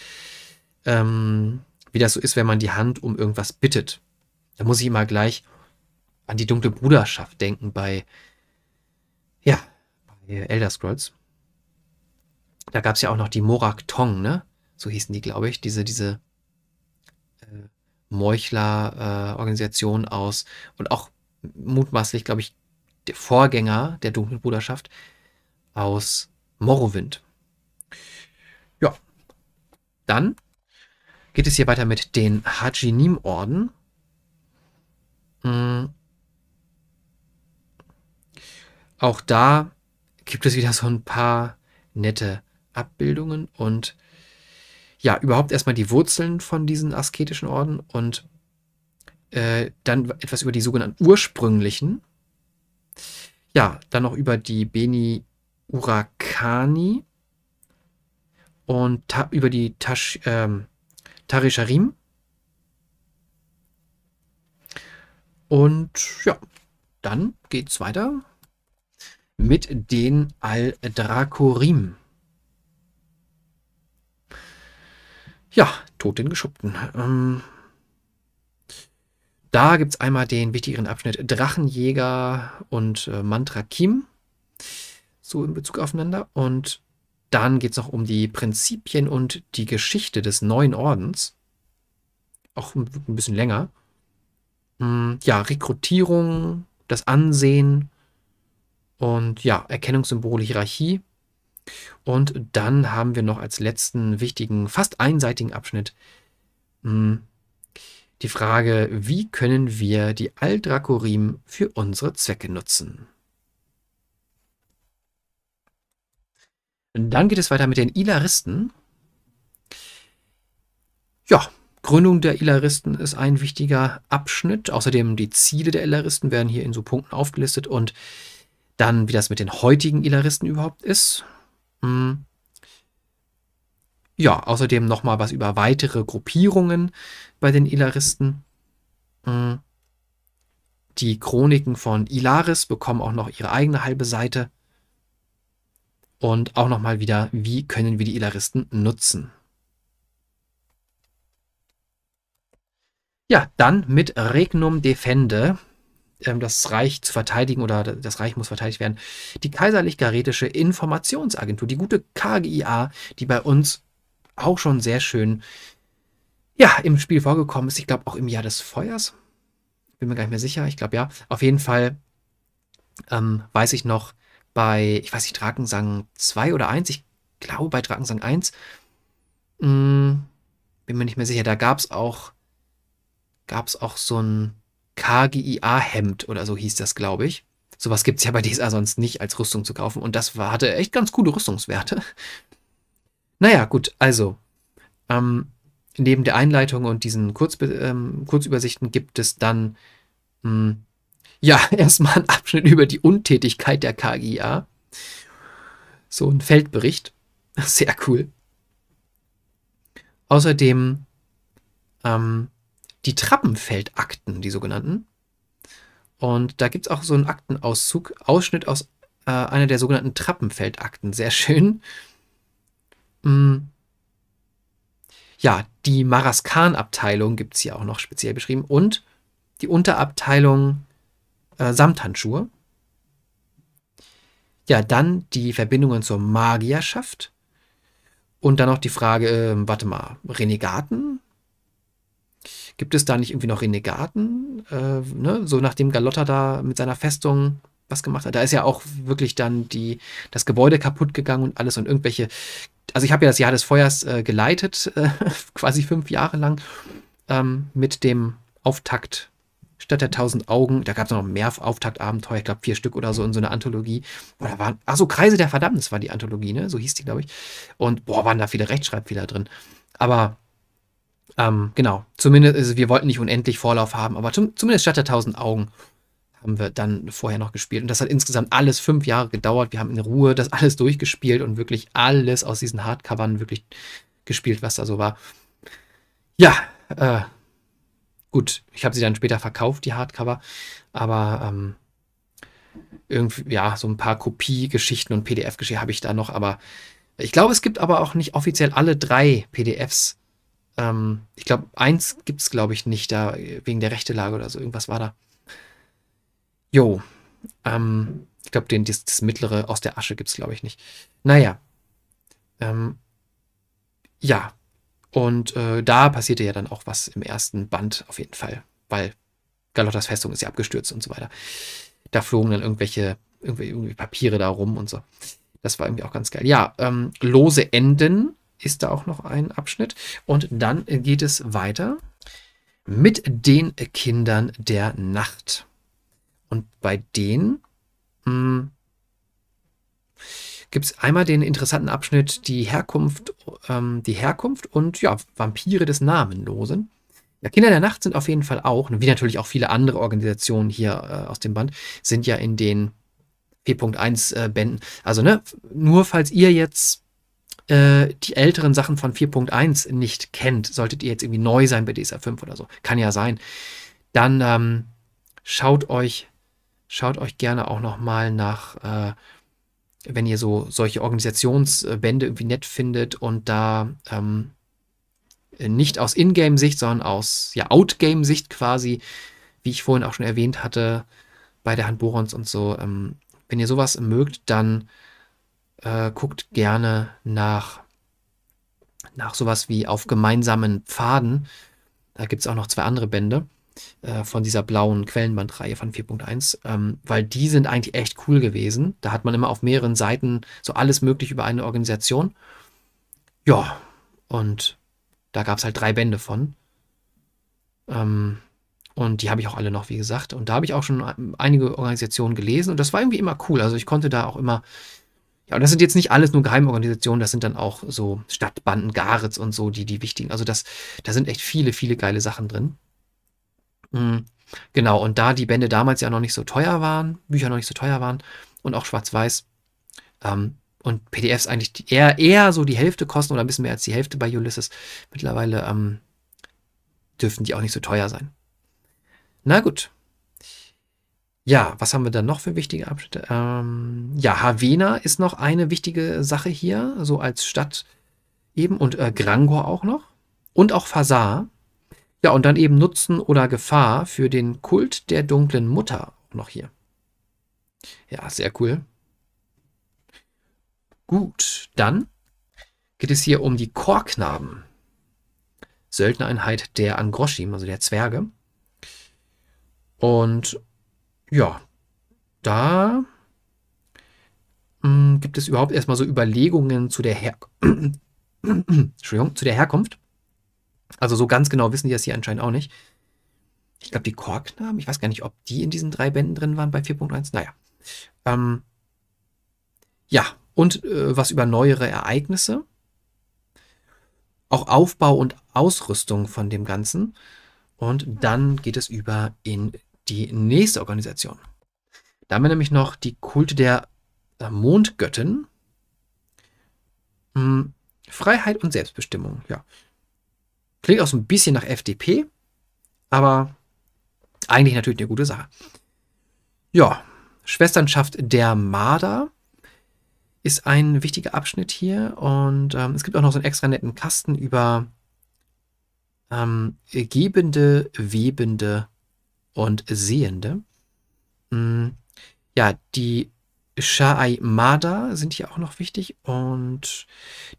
Ähm, wie das so ist, wenn man die Hand um irgendwas bittet. Da muss ich immer gleich an die dunkle Bruderschaft denken bei, ja, bei Elder Scrolls. Da gab es ja auch noch die Morak Tong, ne? So hießen die, glaube ich, diese, diese äh, Meuchler-Organisation äh, aus und auch mutmaßlich, glaube ich, der Vorgänger der dunklen Bruderschaft aus Morrowind. Ja, dann geht es hier weiter mit den Hajinim-Orden. Hm. Auch da gibt es wieder so ein paar nette Abbildungen und ja, überhaupt erstmal die Wurzeln von diesen asketischen Orden und äh, dann etwas über die sogenannten ursprünglichen. Ja, dann noch über die Beni Urakani und über die Tash, ähm, Tarisharim. Und ja, dann geht's weiter mit den Al-Drakorim. Ja, tot den Geschuppten. Ähm, da gibt es einmal den wichtigeren Abschnitt Drachenjäger und äh, Mantrakim. So in Bezug aufeinander. Und dann geht es noch um die Prinzipien und die Geschichte des neuen Ordens. Auch ein bisschen länger. Hm, ja, Rekrutierung, das Ansehen, und ja, Erkennungssymbole, Hierarchie. Und dann haben wir noch als letzten wichtigen, fast einseitigen Abschnitt hm, die Frage, wie können wir die Aldracorim für unsere Zwecke nutzen? Dann geht es weiter mit den Ilaristen. Ja, Gründung der Ilaristen ist ein wichtiger Abschnitt. Außerdem die Ziele der Ilaristen werden hier in so Punkten aufgelistet und dann, wie das mit den heutigen Ilaristen überhaupt ist. Hm. Ja, außerdem nochmal was über weitere Gruppierungen bei den Ilaristen. Hm. Die Chroniken von Ilaris bekommen auch noch ihre eigene halbe Seite. Und auch nochmal wieder, wie können wir die Ilaristen nutzen? Ja, dann mit Regnum Defende ähm, das Reich zu verteidigen oder das Reich muss verteidigt werden. Die Kaiserlich-Garetische Informationsagentur, die gute KGIA, die bei uns auch schon sehr schön ja, im Spiel vorgekommen ist. Ich glaube auch im Jahr des Feuers. Bin mir gar nicht mehr sicher. Ich glaube ja. Auf jeden Fall ähm, weiß ich noch bei, ich weiß nicht, Drakensang 2 oder 1. Ich glaube bei Drakensang 1. Mh, hm, bin mir nicht mehr sicher. Da gab es auch, gab's auch so ein KGIA-Hemd oder so hieß das, glaube ich. Sowas gibt es ja bei DSA sonst nicht als Rüstung zu kaufen. Und das war, hatte echt ganz coole Rüstungswerte. Naja, gut, also. Ähm, neben der Einleitung und diesen Kurzbe ähm, Kurzübersichten gibt es dann mh, hm, ja erstmal einen Abschnitt über die Untätigkeit der KGIA. So ein Feldbericht. Sehr cool. Außerdem ähm, die Trappenfeldakten, die sogenannten. Und da gibt es auch so einen Aktenauszug, Ausschnitt aus äh, einer der sogenannten Trappenfeldakten. Sehr schön. Hm. Ja, die Maraskan-Abteilung gibt es hier auch noch speziell beschrieben und die Unterabteilung äh, Samthandschuhe. Ja, dann die Verbindungen zur Magierschaft und dann noch die Frage, äh, warte mal, Renegaten? Gibt es da nicht irgendwie noch Renegaten? Äh, ne? So nachdem Galotta da mit seiner Festung was gemacht hat. Da ist ja auch wirklich dann die, das Gebäude kaputt gegangen und alles und irgendwelche. Also ich habe ja das Jahr des Feuers äh, geleitet, äh, quasi fünf Jahre lang, ähm, mit dem Auftakt statt der tausend Augen. Da gab es noch mehr Auftaktabenteuer, ich glaube vier Stück oder so in so einer Anthologie. Oder waren, ach so, Kreise der Verdammnis war die Anthologie, ne? So hieß die, glaube ich. Und boah, waren da viele Rechtschreibfehler drin. Aber ähm, genau, zumindest, also wir wollten nicht unendlich Vorlauf haben, aber zum, zumindest statt der 1000 Augen haben wir dann vorher noch gespielt. Und das hat insgesamt alles fünf Jahre gedauert. Wir haben in Ruhe das alles durchgespielt und wirklich alles aus diesen Hardcovern wirklich gespielt, was da so war. Ja, äh, gut, ich habe sie dann später verkauft, die Hardcover, aber ähm, irgendwie, ja, so ein paar Kopiegeschichten und PDF-Geschichten habe ich da noch, aber ich glaube, es gibt aber auch nicht offiziell alle drei PDFs ähm, ich glaube, eins gibt es, glaube ich, nicht, da wegen der Lage oder so. Irgendwas war da. Jo. Ähm, ich glaube, das, das, mittlere aus der Asche gibt es, glaube ich, nicht. Naja. Ähm, ja. Und äh, da passierte ja dann auch was im ersten Band auf jeden Fall, weil Galottas Festung ist ja abgestürzt und so weiter. Da flogen dann irgendwelche, irgendwelche, irgendwelche Papiere da rum und so. Das war irgendwie auch ganz geil. Ja, ähm, lose Enden ist da auch noch ein Abschnitt. Und dann geht es weiter mit den Kindern der Nacht. Und bei denen hm, gibt es einmal den interessanten Abschnitt die Herkunft, ähm, die Herkunft und ja, Vampire des Namenlosen. Ja, Kinder der Nacht sind auf jeden Fall auch, wie natürlich auch viele andere Organisationen hier äh, aus dem Band, sind ja in den 4.1 äh, Bänden. Also, ne, nur falls ihr jetzt äh, die älteren Sachen von 4.1 nicht kennt, solltet ihr jetzt irgendwie neu sein bei DSA 5 oder so, kann ja sein, dann ähm, schaut euch schaut euch gerne auch nochmal nach, äh, wenn ihr so solche Organisationsbände irgendwie nett findet und da ähm, nicht aus Ingame-Sicht, sondern aus ja, Outgame-Sicht quasi, wie ich vorhin auch schon erwähnt hatte, bei der Hand Borons und so. Ähm, wenn ihr sowas mögt, dann äh, guckt gerne nach, nach sowas wie auf gemeinsamen Pfaden. Da gibt es auch noch zwei andere Bände äh, von dieser blauen Quellenbandreihe von 4.1, ähm, weil die sind eigentlich echt cool gewesen. Da hat man immer auf mehreren Seiten so alles möglich über eine Organisation. Ja, und da gab es halt drei Bände von. Ähm, und die habe ich auch alle noch, wie gesagt. Und da habe ich auch schon äh, einige Organisationen gelesen. Und das war irgendwie immer cool. Also ich konnte da auch immer ja, und das sind jetzt nicht alles nur Geheimorganisationen, das sind dann auch so Stadtbanden, Garitz und so, die, die wichtigen. Also das, da sind echt viele, viele geile Sachen drin. Mhm. Genau, und da die Bände damals ja noch nicht so teuer waren, Bücher noch nicht so teuer waren und auch schwarz-weiß ähm, und PDFs eigentlich eher, eher so die Hälfte kosten oder ein bisschen mehr als die Hälfte bei Ulysses, mittlerweile ähm, dürften die auch nicht so teuer sein. Na gut, ja, was haben wir dann noch für wichtige Abschnitte? Ähm, ja, Havena ist noch eine wichtige Sache hier, so als Stadt eben und äh, Grangor auch noch und auch Fasar. Ja, und dann eben Nutzen oder Gefahr für den Kult der dunklen Mutter noch hier. Ja, sehr cool. Gut, dann geht es hier um die Chorknaben. Söldnereinheit der Angroschim, also der Zwerge. Und ja, da mh, mm, gibt es überhaupt erstmal so Überlegungen zu der, Her zu der Herkunft. Also so ganz genau wissen die das hier anscheinend auch nicht. Ich glaube, die Korknamen, ich weiß gar nicht, ob die in diesen drei Bänden drin waren bei 4.1. Naja. Ähm, ja, und äh, was über neuere Ereignisse. Auch Aufbau und Ausrüstung von dem Ganzen. Und dann geht es über in die nächste Organisation. Da haben wir nämlich noch die Kulte der äh, Mondgöttin. Hm, Freiheit und Selbstbestimmung, ja. Klingt auch so ein bisschen nach FDP, aber eigentlich natürlich eine gute Sache. Ja, Schwesternschaft der Marder ist ein wichtiger Abschnitt hier und ähm, es gibt auch noch so einen extra netten Kasten über ähm, gebende, webende und Sehende. Mm, ja, die Sha'aimada sind hier auch noch wichtig und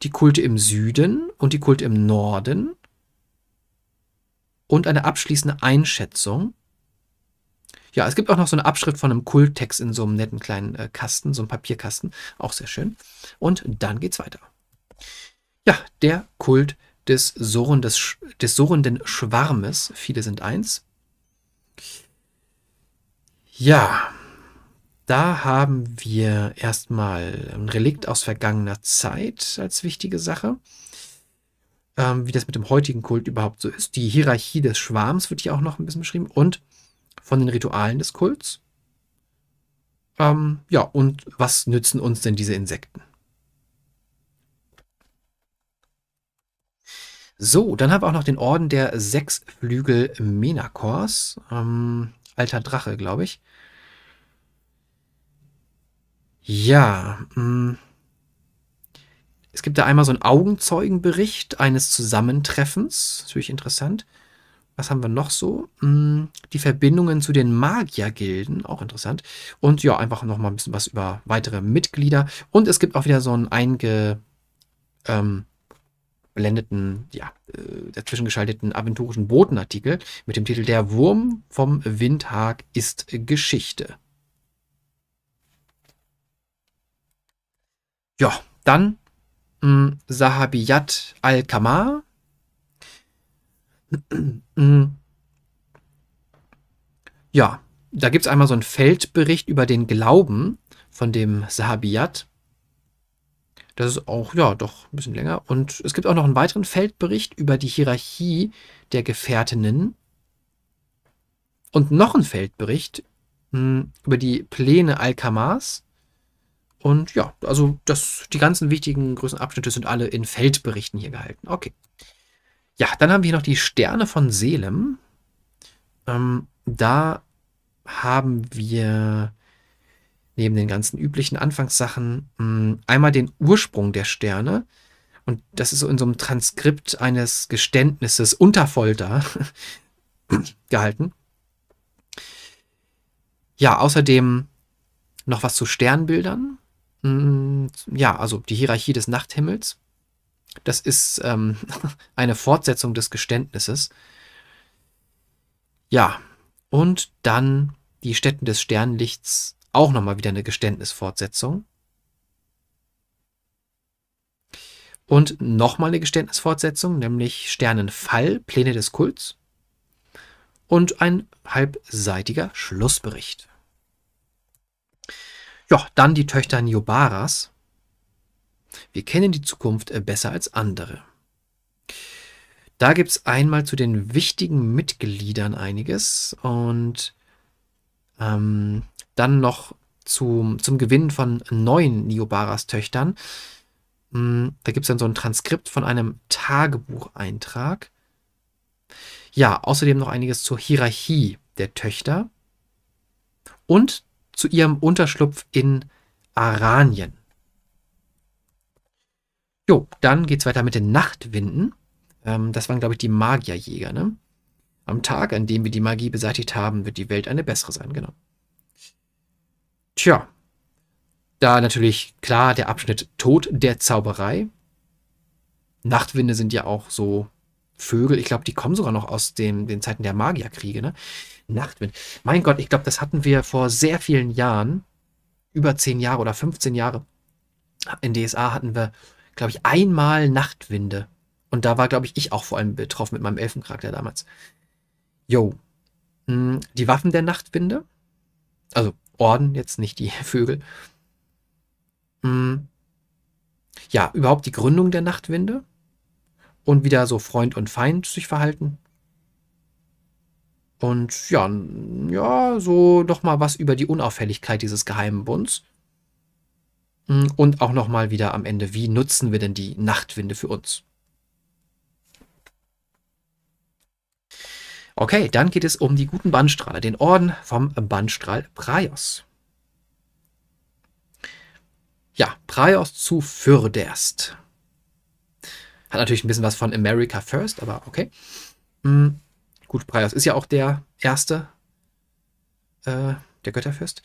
die Kulte im Süden und die Kulte im Norden und eine abschließende Einschätzung. Ja, es gibt auch noch so eine Abschrift von einem Kulttext in so einem netten kleinen äh, Kasten, so einem Papierkasten, auch sehr schön. Und dann geht's weiter. Ja, der Kult des, Surren, des, des surrenden Schwarmes, viele sind eins, ja, da haben wir erstmal ein Relikt aus vergangener Zeit als wichtige Sache. Ähm, wie das mit dem heutigen Kult überhaupt so ist. Die Hierarchie des Schwarms wird hier auch noch ein bisschen beschrieben und von den Ritualen des Kults. Ähm, ja, und was nützen uns denn diese Insekten? So, dann haben wir auch noch den Orden der Sechsflügel Menakors. Ähm, alter Drache, glaube ich. Ja. Mh. Mm. Es gibt da einmal so einen Augenzeugenbericht eines Zusammentreffens. Natürlich interessant. Was haben wir noch so? Mh, mm, die Verbindungen zu den Magiergilden, auch interessant. Und ja, einfach nochmal ein bisschen was über weitere Mitglieder. Und es gibt auch wieder so einen eingeblendeten, ähm, ja, äh, dazwischen geschalteten aventurischen Botenartikel mit dem Titel Der Wurm vom Windhag ist Geschichte. Ja, dann Sahabiyat mm, al-Kamar. Mm, mm. ja, da gibt es einmal so einen Feldbericht über den Glauben von dem Sahabiyat. Das ist auch, ja, doch ein bisschen länger. Und es gibt auch noch einen weiteren Feldbericht über die Hierarchie der Gefährtinnen. Und noch einen Feldbericht mh, über die Pläne al Alkamars. Und ja, also das, die ganzen wichtigen Größenabschnitte sind alle in Feldberichten hier gehalten. Okay. Ja, dann haben wir hier noch die Sterne von Selem. Ähm, da haben wir neben den ganzen üblichen Anfangssachen mh, hm, einmal den Ursprung der Sterne. Und das ist so in so einem Transkript eines Geständnisses unter Folter gehalten. Ja, außerdem noch was zu Sternbildern ja, also die Hierarchie des Nachthimmels. Das ist ähm, eine Fortsetzung des Geständnisses. Ja, und dann die Stätten des Sternlichts, auch nochmal wieder eine Geständnisfortsetzung. Und nochmal eine Geständnisfortsetzung, nämlich Sternenfall, Pläne des Kults und ein halbseitiger Schlussbericht. Ja, dann die Töchter Niobaras. Wir kennen die Zukunft äh, besser als andere. Da gibt es einmal zu den wichtigen Mitgliedern einiges und ähm, dann noch zum, zum Gewinn von neuen Niobaras-Töchtern. Hm, da gibt es dann so ein Transkript von einem Tagebucheintrag. Ja, außerdem noch einiges zur Hierarchie der Töchter. Und zu ihrem Unterschlupf in Aranien. Jo, dann geht's weiter mit den Nachtwinden. Ähm, das waren, glaube ich, die Magierjäger, ne? Am Tag, an dem wir die Magie beseitigt haben, wird die Welt eine bessere sein, genau. Tja. Da natürlich klar der Abschnitt Tod der Zauberei. Nachtwinde sind ja auch so Vögel, ich glaube, die kommen sogar noch aus dem, den Zeiten der Magierkriege, ne? Nachtwind. Mein Gott, ich glaube, das hatten wir vor sehr vielen Jahren, über 10 Jahre oder 15 Jahre. In DSA hatten wir, glaube ich, einmal Nachtwinde. Und da war, glaube ich, ich auch vor allem betroffen mit meinem Elfencharakter damals. Yo. Hm, die Waffen der Nachtwinde, also Orden, jetzt nicht die Vögel. Hm. Ja, überhaupt die Gründung der Nachtwinde und wieder so Freund und Feind sich verhalten. Und ja, ja, so nochmal was über die Unauffälligkeit dieses geheimen Bunds. Hm, und auch nochmal wieder am Ende, wie nutzen wir denn die Nachtwinde für uns? Okay, dann geht es um die guten Bandstrahler, den Orden vom Bandstrahl Praios. Ja, Praios zu Fürderst. Hat natürlich ein bisschen was von America First, aber okay. Mhm. Gut, Breios ist ja auch der erste, äh, der Götterfürst.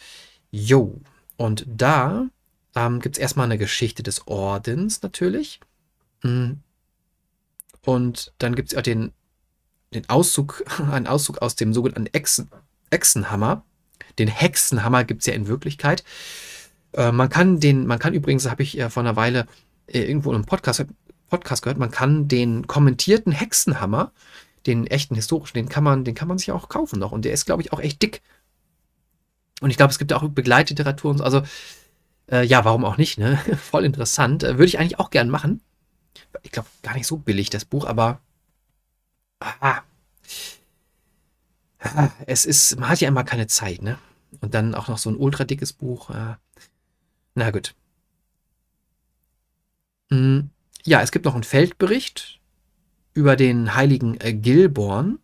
Jo, und da ähm, gibt es erstmal eine Geschichte des Ordens natürlich. Mhm. Und dann gibt es ja den, den Auszug, einen Auszug aus dem sogenannten Echsenhammer. Den Hexenhammer gibt es ja in Wirklichkeit. Äh, man kann den, man kann übrigens, habe ich ja äh, vor einer Weile äh, irgendwo in einem Podcast Podcast gehört, man kann den kommentierten Hexenhammer, den echten historischen, den kann man, den kann man sich auch kaufen noch. Und der ist, glaube ich, auch echt dick. Und ich glaube, es gibt auch Begleitliteratur und so. Also, äh, ja, warum auch nicht, ne? Voll interessant. Äh, würde ich eigentlich auch gern machen. Ich glaube, gar nicht so billig, das Buch, aber. Aha. Ah, es ist, man hat ja immer keine Zeit, ne? Und dann auch noch so ein ultra dickes Buch. Äh, na gut. Hm ja, es gibt noch einen Feldbericht über den heiligen äh, Gilborn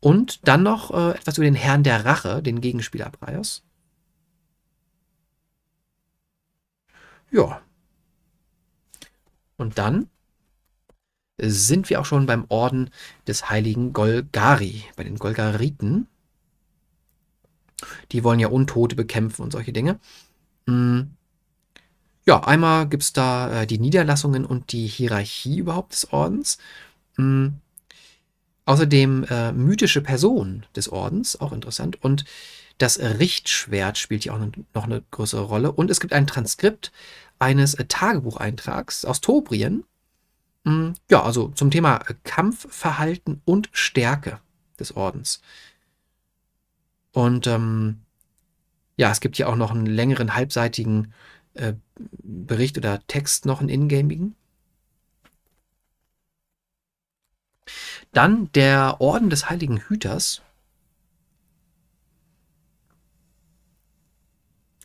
und dann noch äh, etwas über den Herrn der Rache, den Gegenspieler Abreios. Ja. Und dann sind wir auch schon beim Orden des heiligen Golgari, bei den Golgariten. Die wollen ja Untote bekämpfen und solche Dinge. Hm ja, einmal gibt es da äh, die Niederlassungen und die Hierarchie überhaupt des Ordens. Mm. Außerdem äh, mythische Personen des Ordens, auch interessant. Und das Richtschwert spielt hier auch ne, noch eine größere Rolle. Und es gibt ein Transkript eines äh, Tagebucheintrags aus Tobrien. Mm, ja, also zum Thema äh, Kampfverhalten und Stärke des Ordens. Und ähm, ja, es gibt hier auch noch einen längeren halbseitigen äh, äh, Bericht oder Text noch einen ingamigen. Dann der Orden des Heiligen Hüters.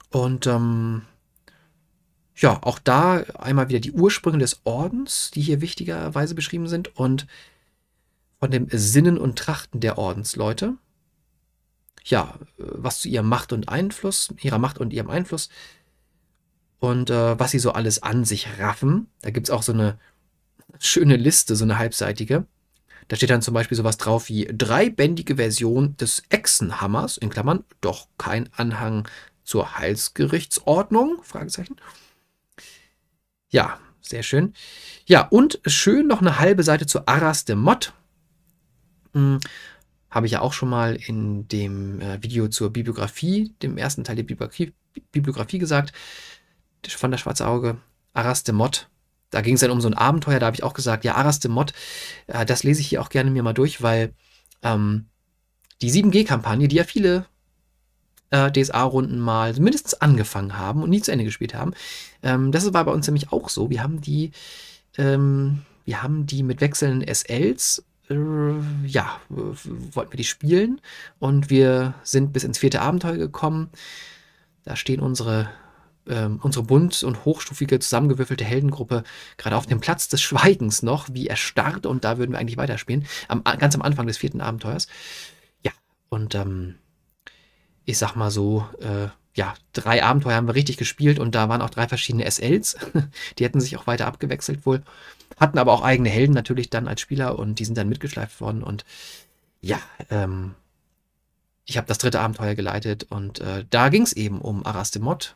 Und ähm, ja, auch da einmal wieder die Ursprünge des Ordens, die hier wichtigerweise beschrieben sind, und von dem Sinnen und Trachten der Ordensleute. Ja, äh, was zu ihrer Macht und Einfluss, ihrer Macht und ihrem Einfluss und äh, was sie so alles an sich raffen. Da gibt es auch so eine schöne Liste, so eine halbseitige. Da steht dann zum Beispiel sowas drauf wie dreibändige Version des Echsenhammers, in Klammern, doch kein Anhang zur Heilsgerichtsordnung, Fragezeichen. Ja, sehr schön. Ja, und schön noch eine halbe Seite zu Arras de Mott. Hm, Habe ich ja auch schon mal in dem äh, Video zur Bibliografie, dem ersten Teil der Bibliografie, Bibliografie gesagt von der Schwarze Auge, Arras de Mott. Da ging es dann um so ein Abenteuer, da habe ich auch gesagt, ja, Arras de Mott, äh, das lese ich hier auch gerne mir mal durch, weil ähm, die 7G-Kampagne, die ja viele äh, DSA-Runden mal mindestens angefangen haben und nie zu Ende gespielt haben, ähm, das war bei uns nämlich auch so. Wir haben die, ähm, wir haben die mit wechselnden SLs äh, ja, wollten wir die spielen und wir sind bis ins vierte Abenteuer gekommen. Da stehen unsere ähm, unsere bunt und hochstufige zusammengewürfelte Heldengruppe gerade auf dem Platz des Schweigens noch, wie erstarrt, und da würden wir eigentlich weiterspielen, am, ganz am Anfang des vierten Abenteuers. Ja, und ähm, ich sag mal so, äh, ja, drei Abenteuer haben wir richtig gespielt und da waren auch drei verschiedene SLs. Die hätten sich auch weiter abgewechselt wohl, hatten aber auch eigene Helden natürlich dann als Spieler und die sind dann mitgeschleift worden und ja, ähm, ich habe das dritte Abenteuer geleitet und äh, da ging es eben um Arastemot,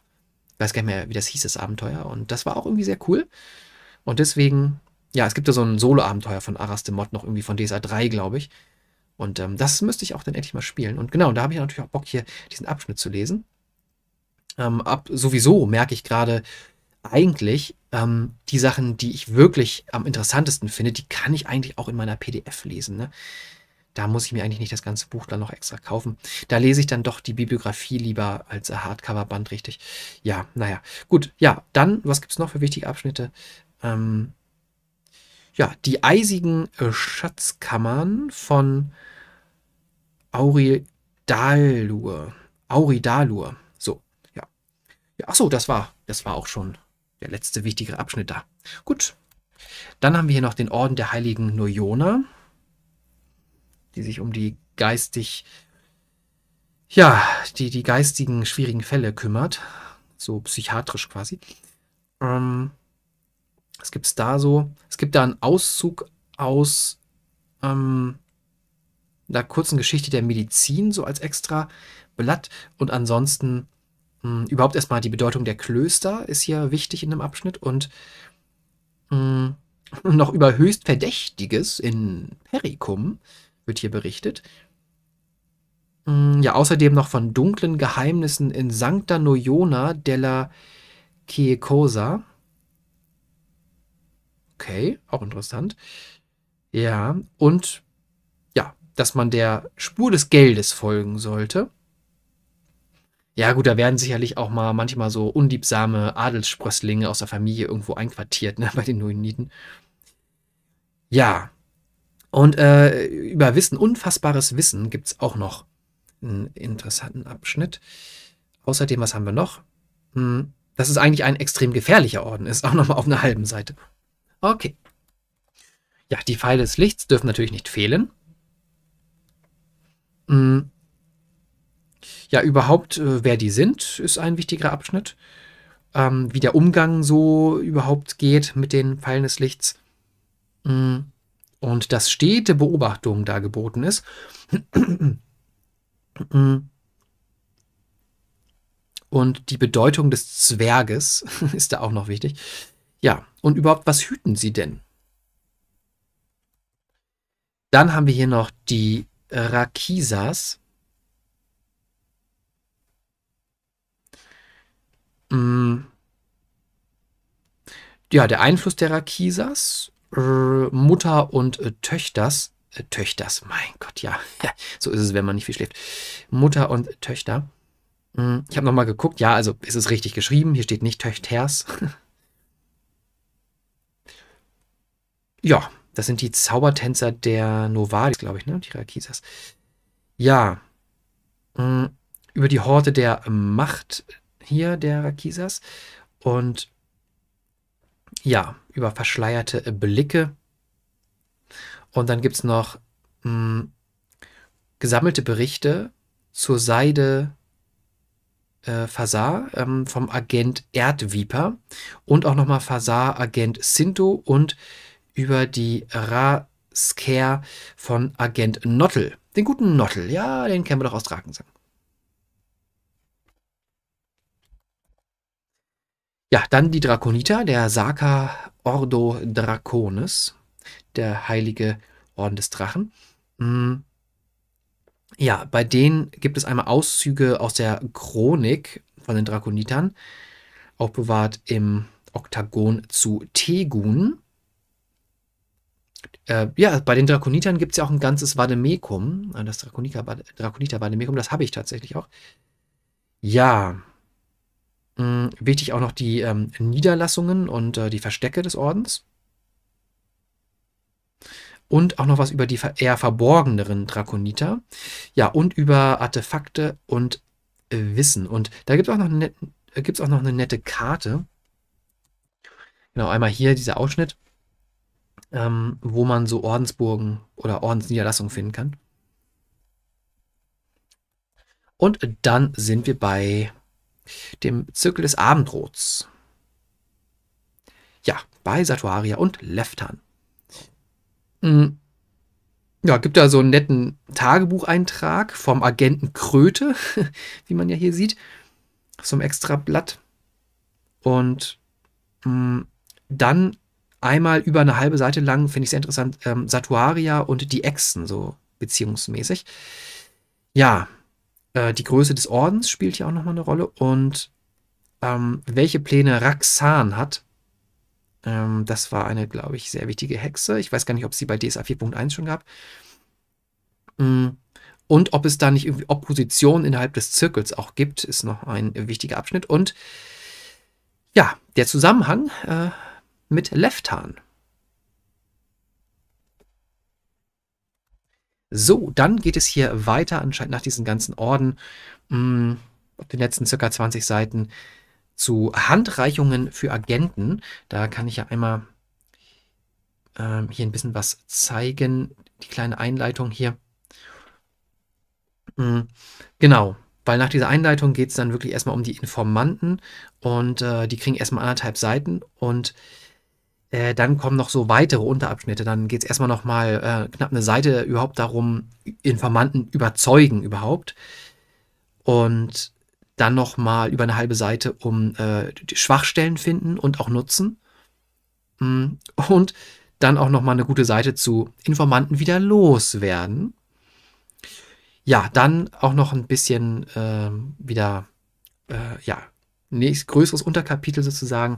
weiß gar nicht mehr, wie das hieß, das Abenteuer. Und das war auch irgendwie sehr cool. Und deswegen, ja, es gibt da so ein Solo-Abenteuer von Aras de Mod noch irgendwie von DSA 3, glaube ich. Und ähm, das müsste ich auch dann endlich mal spielen. Und genau, da habe ich natürlich auch Bock, hier diesen Abschnitt zu lesen. Ähm, ab, sowieso merke ich gerade eigentlich, ähm, die Sachen, die ich wirklich am interessantesten finde, die kann ich eigentlich auch in meiner PDF lesen. Ne? da muss ich mir eigentlich nicht das ganze Buch dann noch extra kaufen. Da lese ich dann doch die Bibliografie lieber als Hardcover-Band richtig. Ja, naja. Gut, ja, dann, was gibt es noch für wichtige Abschnitte? Ähm, ja, die eisigen äh, Schatzkammern von Auridalur. Auridalur. So, ja. ja. Achso, das war, das war auch schon der letzte wichtige Abschnitt da. Gut. Dann haben wir hier noch den Orden der Heiligen Nojona die sich um die geistig, ja, die, die geistigen schwierigen Fälle kümmert. So psychiatrisch quasi. Ähm, es gibt da so, es gibt da einen Auszug aus ähm, einer kurzen Geschichte der Medizin, so als extra Blatt. Und ansonsten mh, hm, überhaupt erstmal die Bedeutung der Klöster ist hier wichtig in dem Abschnitt und mh, hm, noch über höchst Verdächtiges in Pericum wird hier berichtet. Mm, ja, außerdem noch von dunklen Geheimnissen in Sancta Nojona della Chiecosa. Okay, auch interessant. Ja, und ja, dass man der Spur des Geldes folgen sollte. Ja, gut, da werden sicherlich auch mal manchmal so undiebsame Adelssprösslinge aus der Familie irgendwo einquartiert, ne, bei den Noeniten. Ja, und äh, über Wissen, unfassbares Wissen gibt es auch noch einen interessanten Abschnitt. Außerdem, was haben wir noch? Hm, dass es eigentlich ein extrem gefährlicher Orden ist, auch nochmal auf einer halben Seite. Okay. Ja, die Pfeile des Lichts dürfen natürlich nicht fehlen. Hm. Ja, überhaupt, äh, wer die sind, ist ein wichtiger Abschnitt. Ähm, wie der Umgang so überhaupt geht mit den Pfeilen des Lichts. Hm und dass stete Beobachtung da geboten ist, und die Bedeutung des Zwerges ist da auch noch wichtig. Ja, und überhaupt, was hüten sie denn? Dann haben wir hier noch die Rakisas. Mm. Ja, der Einfluss der Rakisas äh, Mutter und äh, Töchters, äh, Töchters, mein Gott, ja, so ist es, wenn man nicht viel schläft. Mutter und Töchter. Hm, ich habe nochmal geguckt, ja, also ist es richtig geschrieben, hier steht nicht Töchters. ja, das sind die Zaubertänzer der Novalis, glaube ich, ne? Die Rakisas. Ja. Hm, über die Horte der Macht hier der Rakisas. Und ja, über verschleierte äh, Blicke. Und dann gibt es noch mh, hm, gesammelte Berichte zur Seide äh, Fasar ähm, vom Agent Erdviper und auch nochmal Fasar Agent Sinto und über die Rasker von Agent Nottel. Den guten Nottel, ja, den kennen wir doch aus Drakensang. Ja, dann die Drakonita, der Saka Ordo Draconis, der heilige Orden des Drachen. Mm. Ja, bei denen gibt es einmal Auszüge aus der Chronik von den Drakonitern, bewahrt im Oktagon zu Tegun. Äh, ja, bei den Drakonitern gibt es ja auch ein ganzes Vademecum. Äh, das Drakoniter vademecum das habe ich tatsächlich auch. Ja, Mh, mm, wichtig auch noch die ähm, Niederlassungen und äh, die Verstecke des Ordens. Und auch noch was über die eher verborgeneren Drakoniter. Ja, und über Artefakte und äh, Wissen. Und da gibt es auch, noch ne-, auch noch eine nette Karte. Genau, einmal hier dieser Ausschnitt, ähm, wo man so Ordensburgen oder Ordensniederlassungen finden kann. Und dann sind wir bei dem Zirkel des Abendrots. Ja, bei Satuaria und Leftan. Hm. Ja, gibt da so einen netten Tagebucheintrag vom Agenten Kröte, wie man ja hier sieht, zum Extrablatt. Und mh, hm, dann einmal über eine halbe Seite lang, finde ich sehr interessant, ähm, Satuaria und die Echsen, so beziehungsmäßig. Ja, äh, die Größe des Ordens spielt hier auch nochmal eine Rolle und ähm, welche Pläne Raxan hat. Ähm, das war eine, glaube ich, sehr wichtige Hexe. Ich weiß gar nicht, ob es sie bei DSA 4.1 schon gab. Mm. Und ob es da nicht irgendwie Opposition innerhalb des Zirkels auch gibt, ist noch ein wichtiger Abschnitt. Und ja, der Zusammenhang äh, mit Leftan. So, dann geht es hier weiter anscheinend nach diesen ganzen Orden, mh, hm, den letzten circa 20 Seiten, zu Handreichungen für Agenten. Da kann ich ja einmal ähm, hier ein bisschen was zeigen, die kleine Einleitung hier. Mhm, genau, weil nach dieser Einleitung geht es dann wirklich erstmal um die Informanten und äh, die kriegen erstmal anderthalb Seiten und äh, dann kommen noch so weitere Unterabschnitte. Dann geht es erstmal nochmal äh, knapp eine Seite überhaupt darum, Informanten überzeugen überhaupt. Und dann nochmal über eine halbe Seite um äh, Schwachstellen finden und auch nutzen. Mm, und dann auch nochmal eine gute Seite zu Informanten wieder loswerden. Ja, dann auch noch ein bisschen äh, wieder, äh, ja, nächst größeres Unterkapitel sozusagen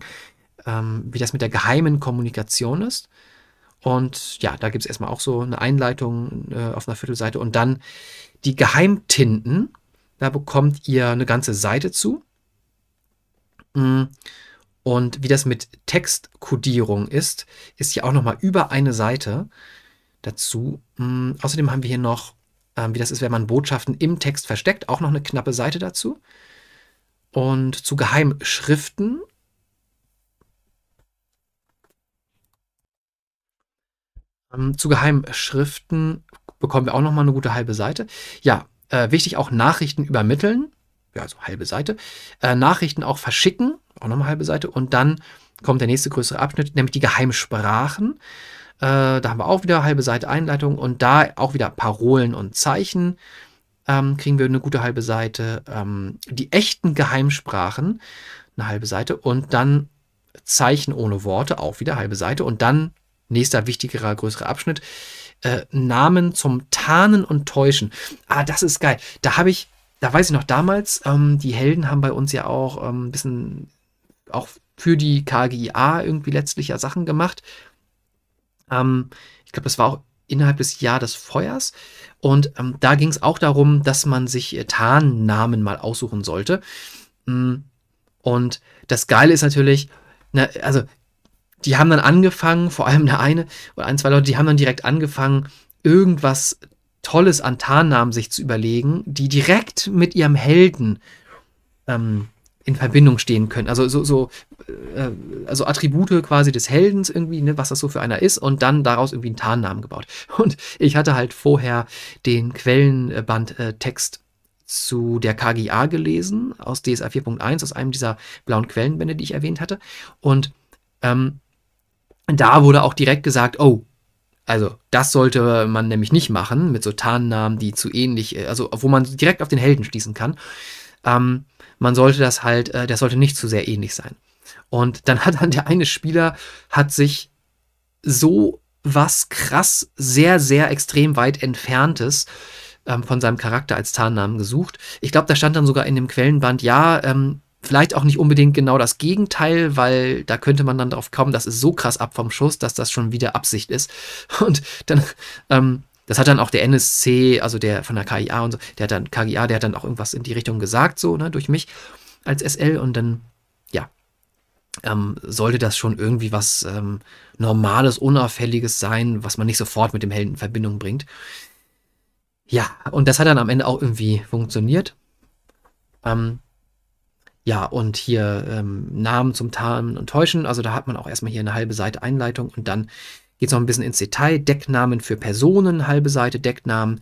ähm, wie das mit der geheimen Kommunikation ist. Und ja, da gibt es erstmal auch so eine Einleitung äh, auf einer Viertelseite. Und dann die Geheimtinten, da bekommt ihr eine ganze Seite zu. Mm, und wie das mit Textkodierung ist, ist hier auch nochmal über eine Seite dazu. Mm, außerdem haben wir hier noch, ähm, wie das ist, wenn man Botschaften im Text versteckt, auch noch eine knappe Seite dazu. Und zu Geheimschriften Ähm, zu Geheimschriften bekommen wir auch nochmal eine gute halbe Seite. Ja, äh, wichtig auch Nachrichten übermitteln. Ja, also halbe Seite. Äh, Nachrichten auch verschicken. Auch nochmal halbe Seite. Und dann kommt der nächste größere Abschnitt, nämlich die Geheimsprachen. Äh, da haben wir auch wieder halbe Seite Einleitung und da auch wieder Parolen und Zeichen. Ähm, kriegen wir eine gute halbe Seite. Ähm, die echten Geheimsprachen, eine halbe Seite. Und dann Zeichen ohne Worte, auch wieder halbe Seite. Und dann nächster wichtigerer, größerer Abschnitt. Äh, Namen zum Tarnen und Täuschen. Ah, das ist geil. Da habe ich, da weiß ich noch damals, ähm, die Helden haben bei uns ja auch ähm, ein bisschen auch für die KGIA irgendwie letztlich ja Sachen gemacht. Ähm, ich glaube, das war auch innerhalb des Jahr des Feuers. Und ähm, da ging es auch darum, dass man sich äh, Tarnnamen mal aussuchen sollte. Mm, und das Geile ist natürlich, na, ne, also die haben dann angefangen, vor allem der eine oder ein, zwei Leute, die haben dann direkt angefangen, irgendwas Tolles an Tarnnamen sich zu überlegen, die direkt mit ihrem Helden ähm, in Verbindung stehen können. Also so, so äh, also Attribute quasi des Heldens irgendwie, ne, was das so für einer ist, und dann daraus irgendwie einen Tarnnamen gebaut. Und ich hatte halt vorher den Quellenbandtext äh, zu der KGA gelesen, aus DSA 4.1, aus einem dieser blauen Quellenbände, die ich erwähnt hatte. Und ähm, da wurde auch direkt gesagt, oh, also das sollte man nämlich nicht machen mit so Tarnnamen, die zu ähnlich, äh, also wo man direkt auf den Helden schließen kann. Ähm, man sollte das halt, äh, das sollte nicht zu sehr ähnlich sein. Und dann hat dann der eine Spieler hat sich so was krass, sehr, sehr extrem weit entferntes ähm, von seinem Charakter als Tarnnamen gesucht. Ich glaube, da stand dann sogar in dem Quellenband, ja, ähm, Vielleicht auch nicht unbedingt genau das Gegenteil, weil da könnte man dann drauf kommen, das ist so krass ab vom Schuss, dass das schon wieder Absicht ist. Und dann, ähm, das hat dann auch der NSC, also der von der KIA und so, der hat dann, KIA, der hat dann auch irgendwas in die Richtung gesagt, so, ne, durch mich als SL und dann, ja, ähm, sollte das schon irgendwie was ähm, Normales, Unauffälliges sein, was man nicht sofort mit dem Helden in Verbindung bringt. Ja, und das hat dann am Ende auch irgendwie funktioniert. Ähm, ja, und hier ähm, Namen zum Tarnen und Täuschen. Also da hat man auch erstmal hier eine halbe Seite Einleitung und dann geht es noch ein bisschen ins Detail. Decknamen für Personen, halbe Seite Decknamen,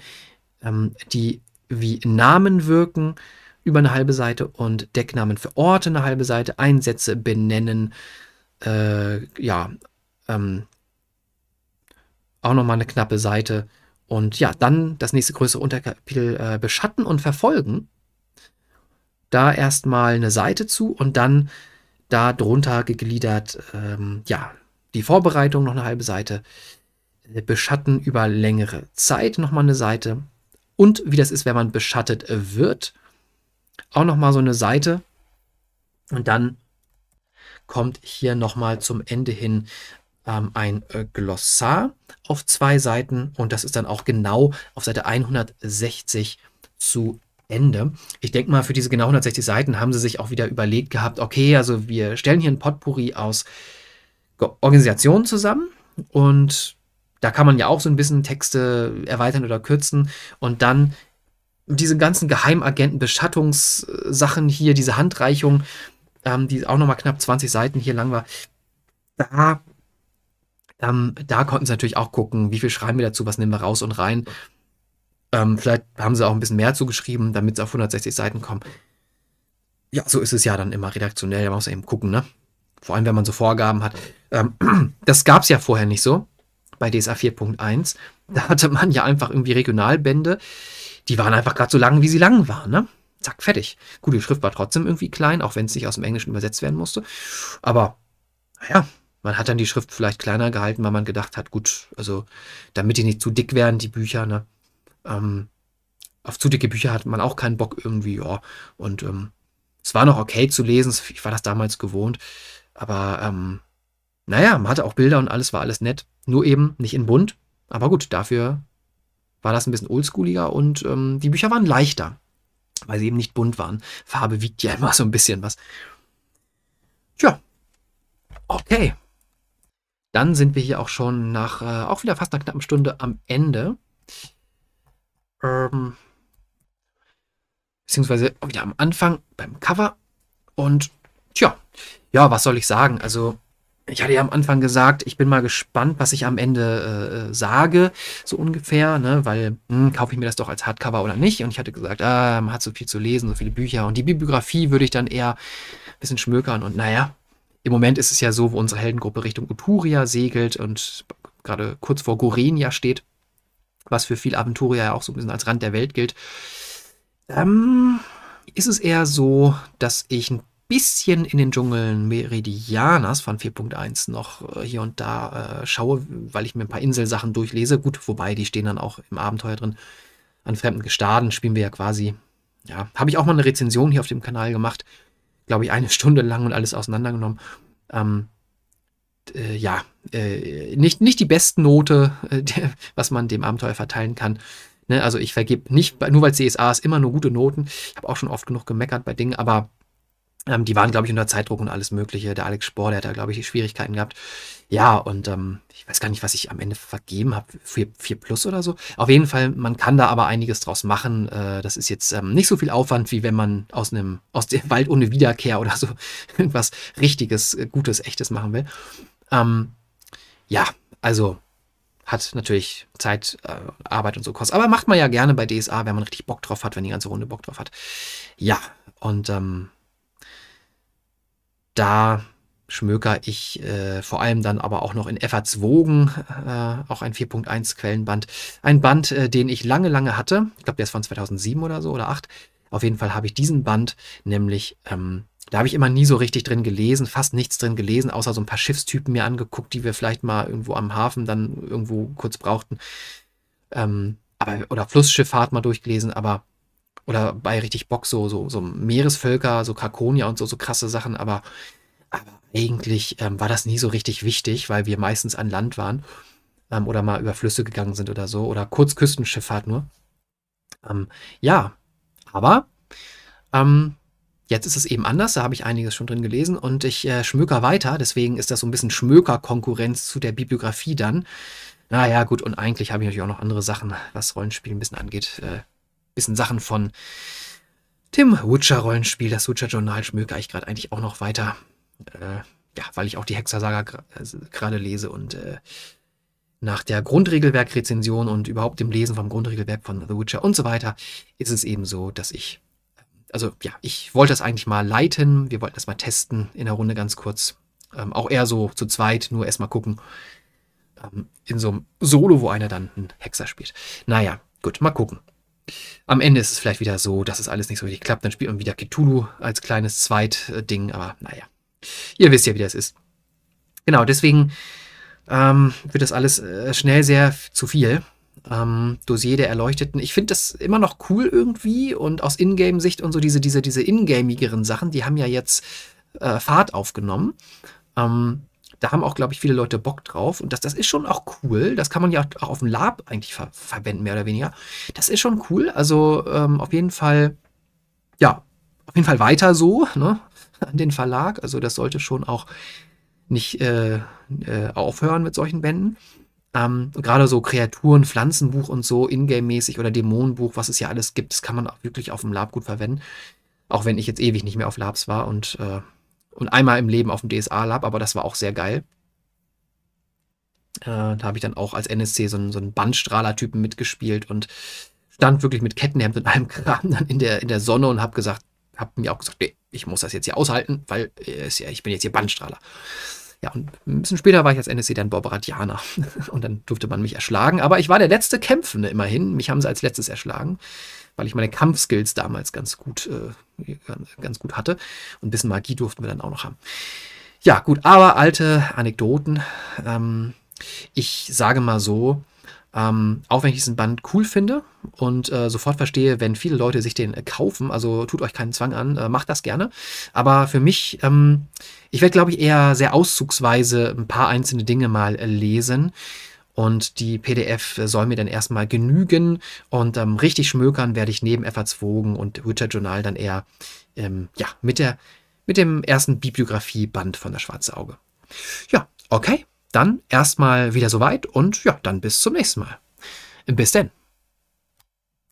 ähm, die wie Namen wirken, über eine halbe Seite und Decknamen für Orte eine halbe Seite, Einsätze benennen, äh, ja, ähm, auch nochmal eine knappe Seite. Und ja, dann das nächste größere Unterkapitel äh, beschatten und verfolgen da erstmal eine Seite zu und dann da drunter gegliedert, ähm, ja, die Vorbereitung noch eine halbe Seite, äh, beschatten über längere Zeit noch mal eine Seite und wie das ist, wenn man beschattet äh, wird, auch noch mal so eine Seite und dann kommt hier noch mal zum Ende hin ähm, ein äh, Glossar auf zwei Seiten und das ist dann auch genau auf Seite 160 zu Ende. Ich denke mal, für diese genau 160 Seiten haben sie sich auch wieder überlegt gehabt, okay, also wir stellen hier ein Potpourri aus Organisationen zusammen und da kann man ja auch so ein bisschen Texte erweitern oder kürzen und dann diese ganzen Geheimagenten, Beschattungssachen hier, diese Handreichung, ähm, die auch nochmal knapp 20 Seiten hier lang war, da, ähm, da konnten sie natürlich auch gucken, wie viel schreiben wir dazu, was nehmen wir raus und rein. Ähm, vielleicht haben sie auch ein bisschen mehr zugeschrieben, damit es auf 160 Seiten kommt. Ja, so ist es ja dann immer redaktionell. Da muss man eben gucken, ne? Vor allem, wenn man so Vorgaben hat. Ähm, das gab es ja vorher nicht so bei DSA 4.1. Da hatte man ja einfach irgendwie Regionalbände. Die waren einfach gerade so lang, wie sie lang waren, ne? Zack, fertig. Gut, die Schrift war trotzdem irgendwie klein, auch wenn es nicht aus dem Englischen übersetzt werden musste. Aber, naja, man hat dann die Schrift vielleicht kleiner gehalten, weil man gedacht hat, gut, also damit die nicht zu dick werden, die Bücher, ne? Ähm, auf zu dicke Bücher hat man auch keinen Bock irgendwie, ja. Und ähm, es war noch okay zu lesen, ich war das damals gewohnt. Aber ähm, naja, man hatte auch Bilder und alles war alles nett. Nur eben nicht in bunt. Aber gut, dafür war das ein bisschen oldschooliger und ähm, die Bücher waren leichter, weil sie eben nicht bunt waren. Farbe wiegt ja immer so ein bisschen was. Tja, okay. Dann sind wir hier auch schon nach, äh, auch wieder fast einer knappen Stunde am Ende ähm, beziehungsweise wieder oh am Anfang beim Cover. Und tja, ja, was soll ich sagen? Also, ich hatte ja am Anfang gesagt, ich bin mal gespannt, was ich am Ende äh, äh, sage, so ungefähr, ne? weil hm, kaufe ich mir das doch als Hardcover oder nicht? Und ich hatte gesagt, ah, man hat so viel zu lesen, so viele Bücher und die Bibliografie würde ich dann eher ein bisschen schmökern und naja, im Moment ist es ja so, wo unsere Heldengruppe Richtung Uturia segelt und gerade kurz vor Gorenia steht was für viel Aventurier ja auch so ein bisschen als Rand der Welt gilt, ähm, ist es eher so, dass ich ein bisschen in den Dschungeln Meridianas von 4.1 noch äh, hier und da äh, schaue, weil ich mir ein paar Inselsachen durchlese. Gut, wobei die stehen dann auch im Abenteuer drin. An fremden Gestaden spielen wir ja quasi. Ja, habe ich auch mal eine Rezension hier auf dem Kanal gemacht. Glaube ich, eine Stunde lang und alles auseinandergenommen. Ähm, äh, ja, äh, nicht, nicht die Bestnote, äh, der, was man dem Abenteuer verteilen kann. Ne? Also ich vergebe nicht, nur weil CSA ist immer nur gute Noten. Ich habe auch schon oft genug gemeckert bei Dingen, aber ähm, die waren, glaube ich, unter Zeitdruck und alles Mögliche. Der Alex Spohr, der hat da, glaube ich, Schwierigkeiten gehabt. Ja, und ähm, ich weiß gar nicht, was ich am Ende vergeben habe. 4, 4 plus oder so. Auf jeden Fall, man kann da aber einiges draus machen. Äh, das ist jetzt ähm, nicht so viel Aufwand, wie wenn man aus einem, aus dem Wald ohne Wiederkehr oder so irgendwas richtiges, äh, gutes, echtes machen will. Ähm, ja, also hat natürlich Zeit, äh, Arbeit und so kostet. Aber macht man ja gerne bei DSA, wenn man richtig Bock drauf hat, wenn die ganze Runde Bock drauf hat. Ja, und ähm, da schmöker ich äh, vor allem dann aber auch noch in Effertswogen, äh, auch ein 4.1 Quellenband. Ein Band, äh, den ich lange, lange hatte. Ich glaube, der ist von 2007 oder so oder 8. Auf jeden Fall habe ich diesen Band nämlich ähm, da habe ich immer nie so richtig drin gelesen, fast nichts drin gelesen, außer so ein paar Schiffstypen mir angeguckt, die wir vielleicht mal irgendwo am Hafen dann irgendwo kurz brauchten. Ähm, aber, oder Flussschifffahrt mal durchgelesen, aber oder bei richtig Bock so, so, so Meeresvölker, so Krakonia und so, so krasse Sachen, aber, aber eigentlich ähm, war das nie so richtig wichtig, weil wir meistens an Land waren ähm, oder mal über Flüsse gegangen sind oder so oder kurz Küstenschifffahrt nur. Ähm, ja, aber ähm, Jetzt ist es eben anders, da habe ich einiges schon drin gelesen und ich äh, schmöker weiter, deswegen ist das so ein bisschen Schmöker-Konkurrenz zu der Bibliografie dann. Naja, gut, und eigentlich habe ich natürlich auch noch andere Sachen, was Rollenspiel ein bisschen angeht. Äh, bisschen Sachen von dem Witcher Rollenspiel, das Witcher Journal schmöker ich gerade eigentlich auch noch weiter. Äh, ja, weil ich auch die Hexersaga äh, gerade lese und äh, nach der Grundregelwerk-Rezension und überhaupt dem Lesen vom Grundregelwerk von The Witcher und so weiter ist es eben so, dass ich also ja, ich wollte das eigentlich mal leiten. Wir wollten das mal testen in der Runde ganz kurz. Ähm, auch eher so zu zweit, nur erstmal gucken. Ähm, in so einem Solo, wo einer dann einen Hexer spielt. Naja, gut, mal gucken. Am Ende ist es vielleicht wieder so, dass es alles nicht so richtig klappt. Dann spielt man wieder Cthulhu als kleines Zweitding, aber naja. Ihr wisst ja, wie das ist. Genau, deswegen ähm, wird das alles äh, schnell sehr zu viel ähm, Dossier der Erleuchteten. Ich finde das immer noch cool irgendwie und aus Ingame-Sicht und so diese, diese, diese Ingamigeren Sachen, die haben ja jetzt äh, Fahrt aufgenommen. Ähm, da haben auch, glaube ich, viele Leute Bock drauf. Und das, das ist schon auch cool. Das kann man ja auch auf dem Lab eigentlich ver verwenden, mehr oder weniger. Das ist schon cool. Also ähm, auf jeden Fall, ja, auf jeden Fall weiter so ne, an den Verlag. Also das sollte schon auch nicht äh, äh, aufhören mit solchen Bänden. Ähm, Gerade so Kreaturen, Pflanzenbuch und so, Ingame-mäßig oder Dämonenbuch, was es ja alles gibt, das kann man auch wirklich auf dem Lab gut verwenden. Auch wenn ich jetzt ewig nicht mehr auf Labs war und, äh, und einmal im Leben auf dem DSA-Lab, aber das war auch sehr geil. Äh, da habe ich dann auch als NSC so einen, so einen Bandstrahler-Typen mitgespielt und stand wirklich mit Kettenhemd und allem Kram dann in der, in der Sonne und habe gesagt, habe mir auch gesagt, nee, ich muss das jetzt hier aushalten, weil äh, ich bin jetzt hier Bandstrahler. Ja, und ein bisschen später war ich als NSC dann Borbaradianer und dann durfte man mich erschlagen. Aber ich war der letzte Kämpfende immerhin. Mich haben sie als letztes erschlagen, weil ich meine Kampfskills damals ganz gut, äh, ganz gut hatte. Und ein bisschen Magie durften wir dann auch noch haben. Ja, gut, aber alte Anekdoten. Ähm, ich sage mal so, ähm, auch wenn ich diesen Band cool finde und äh, sofort verstehe, wenn viele Leute sich den äh, kaufen, also tut euch keinen Zwang an, äh, macht das gerne. Aber für mich, ähm, ich werde, glaube ich, eher sehr auszugsweise ein paar einzelne Dinge mal äh, lesen. Und die PDF äh, soll mir dann erstmal genügen. Und ähm, richtig schmökern werde ich neben Efforts Wogen und Witcher Journal dann eher ähm, ja, mit, der, mit dem ersten Bibliografieband von der Schwarze Auge. Ja, okay. Dann erstmal wieder soweit und ja, dann bis zum nächsten Mal. Bis denn.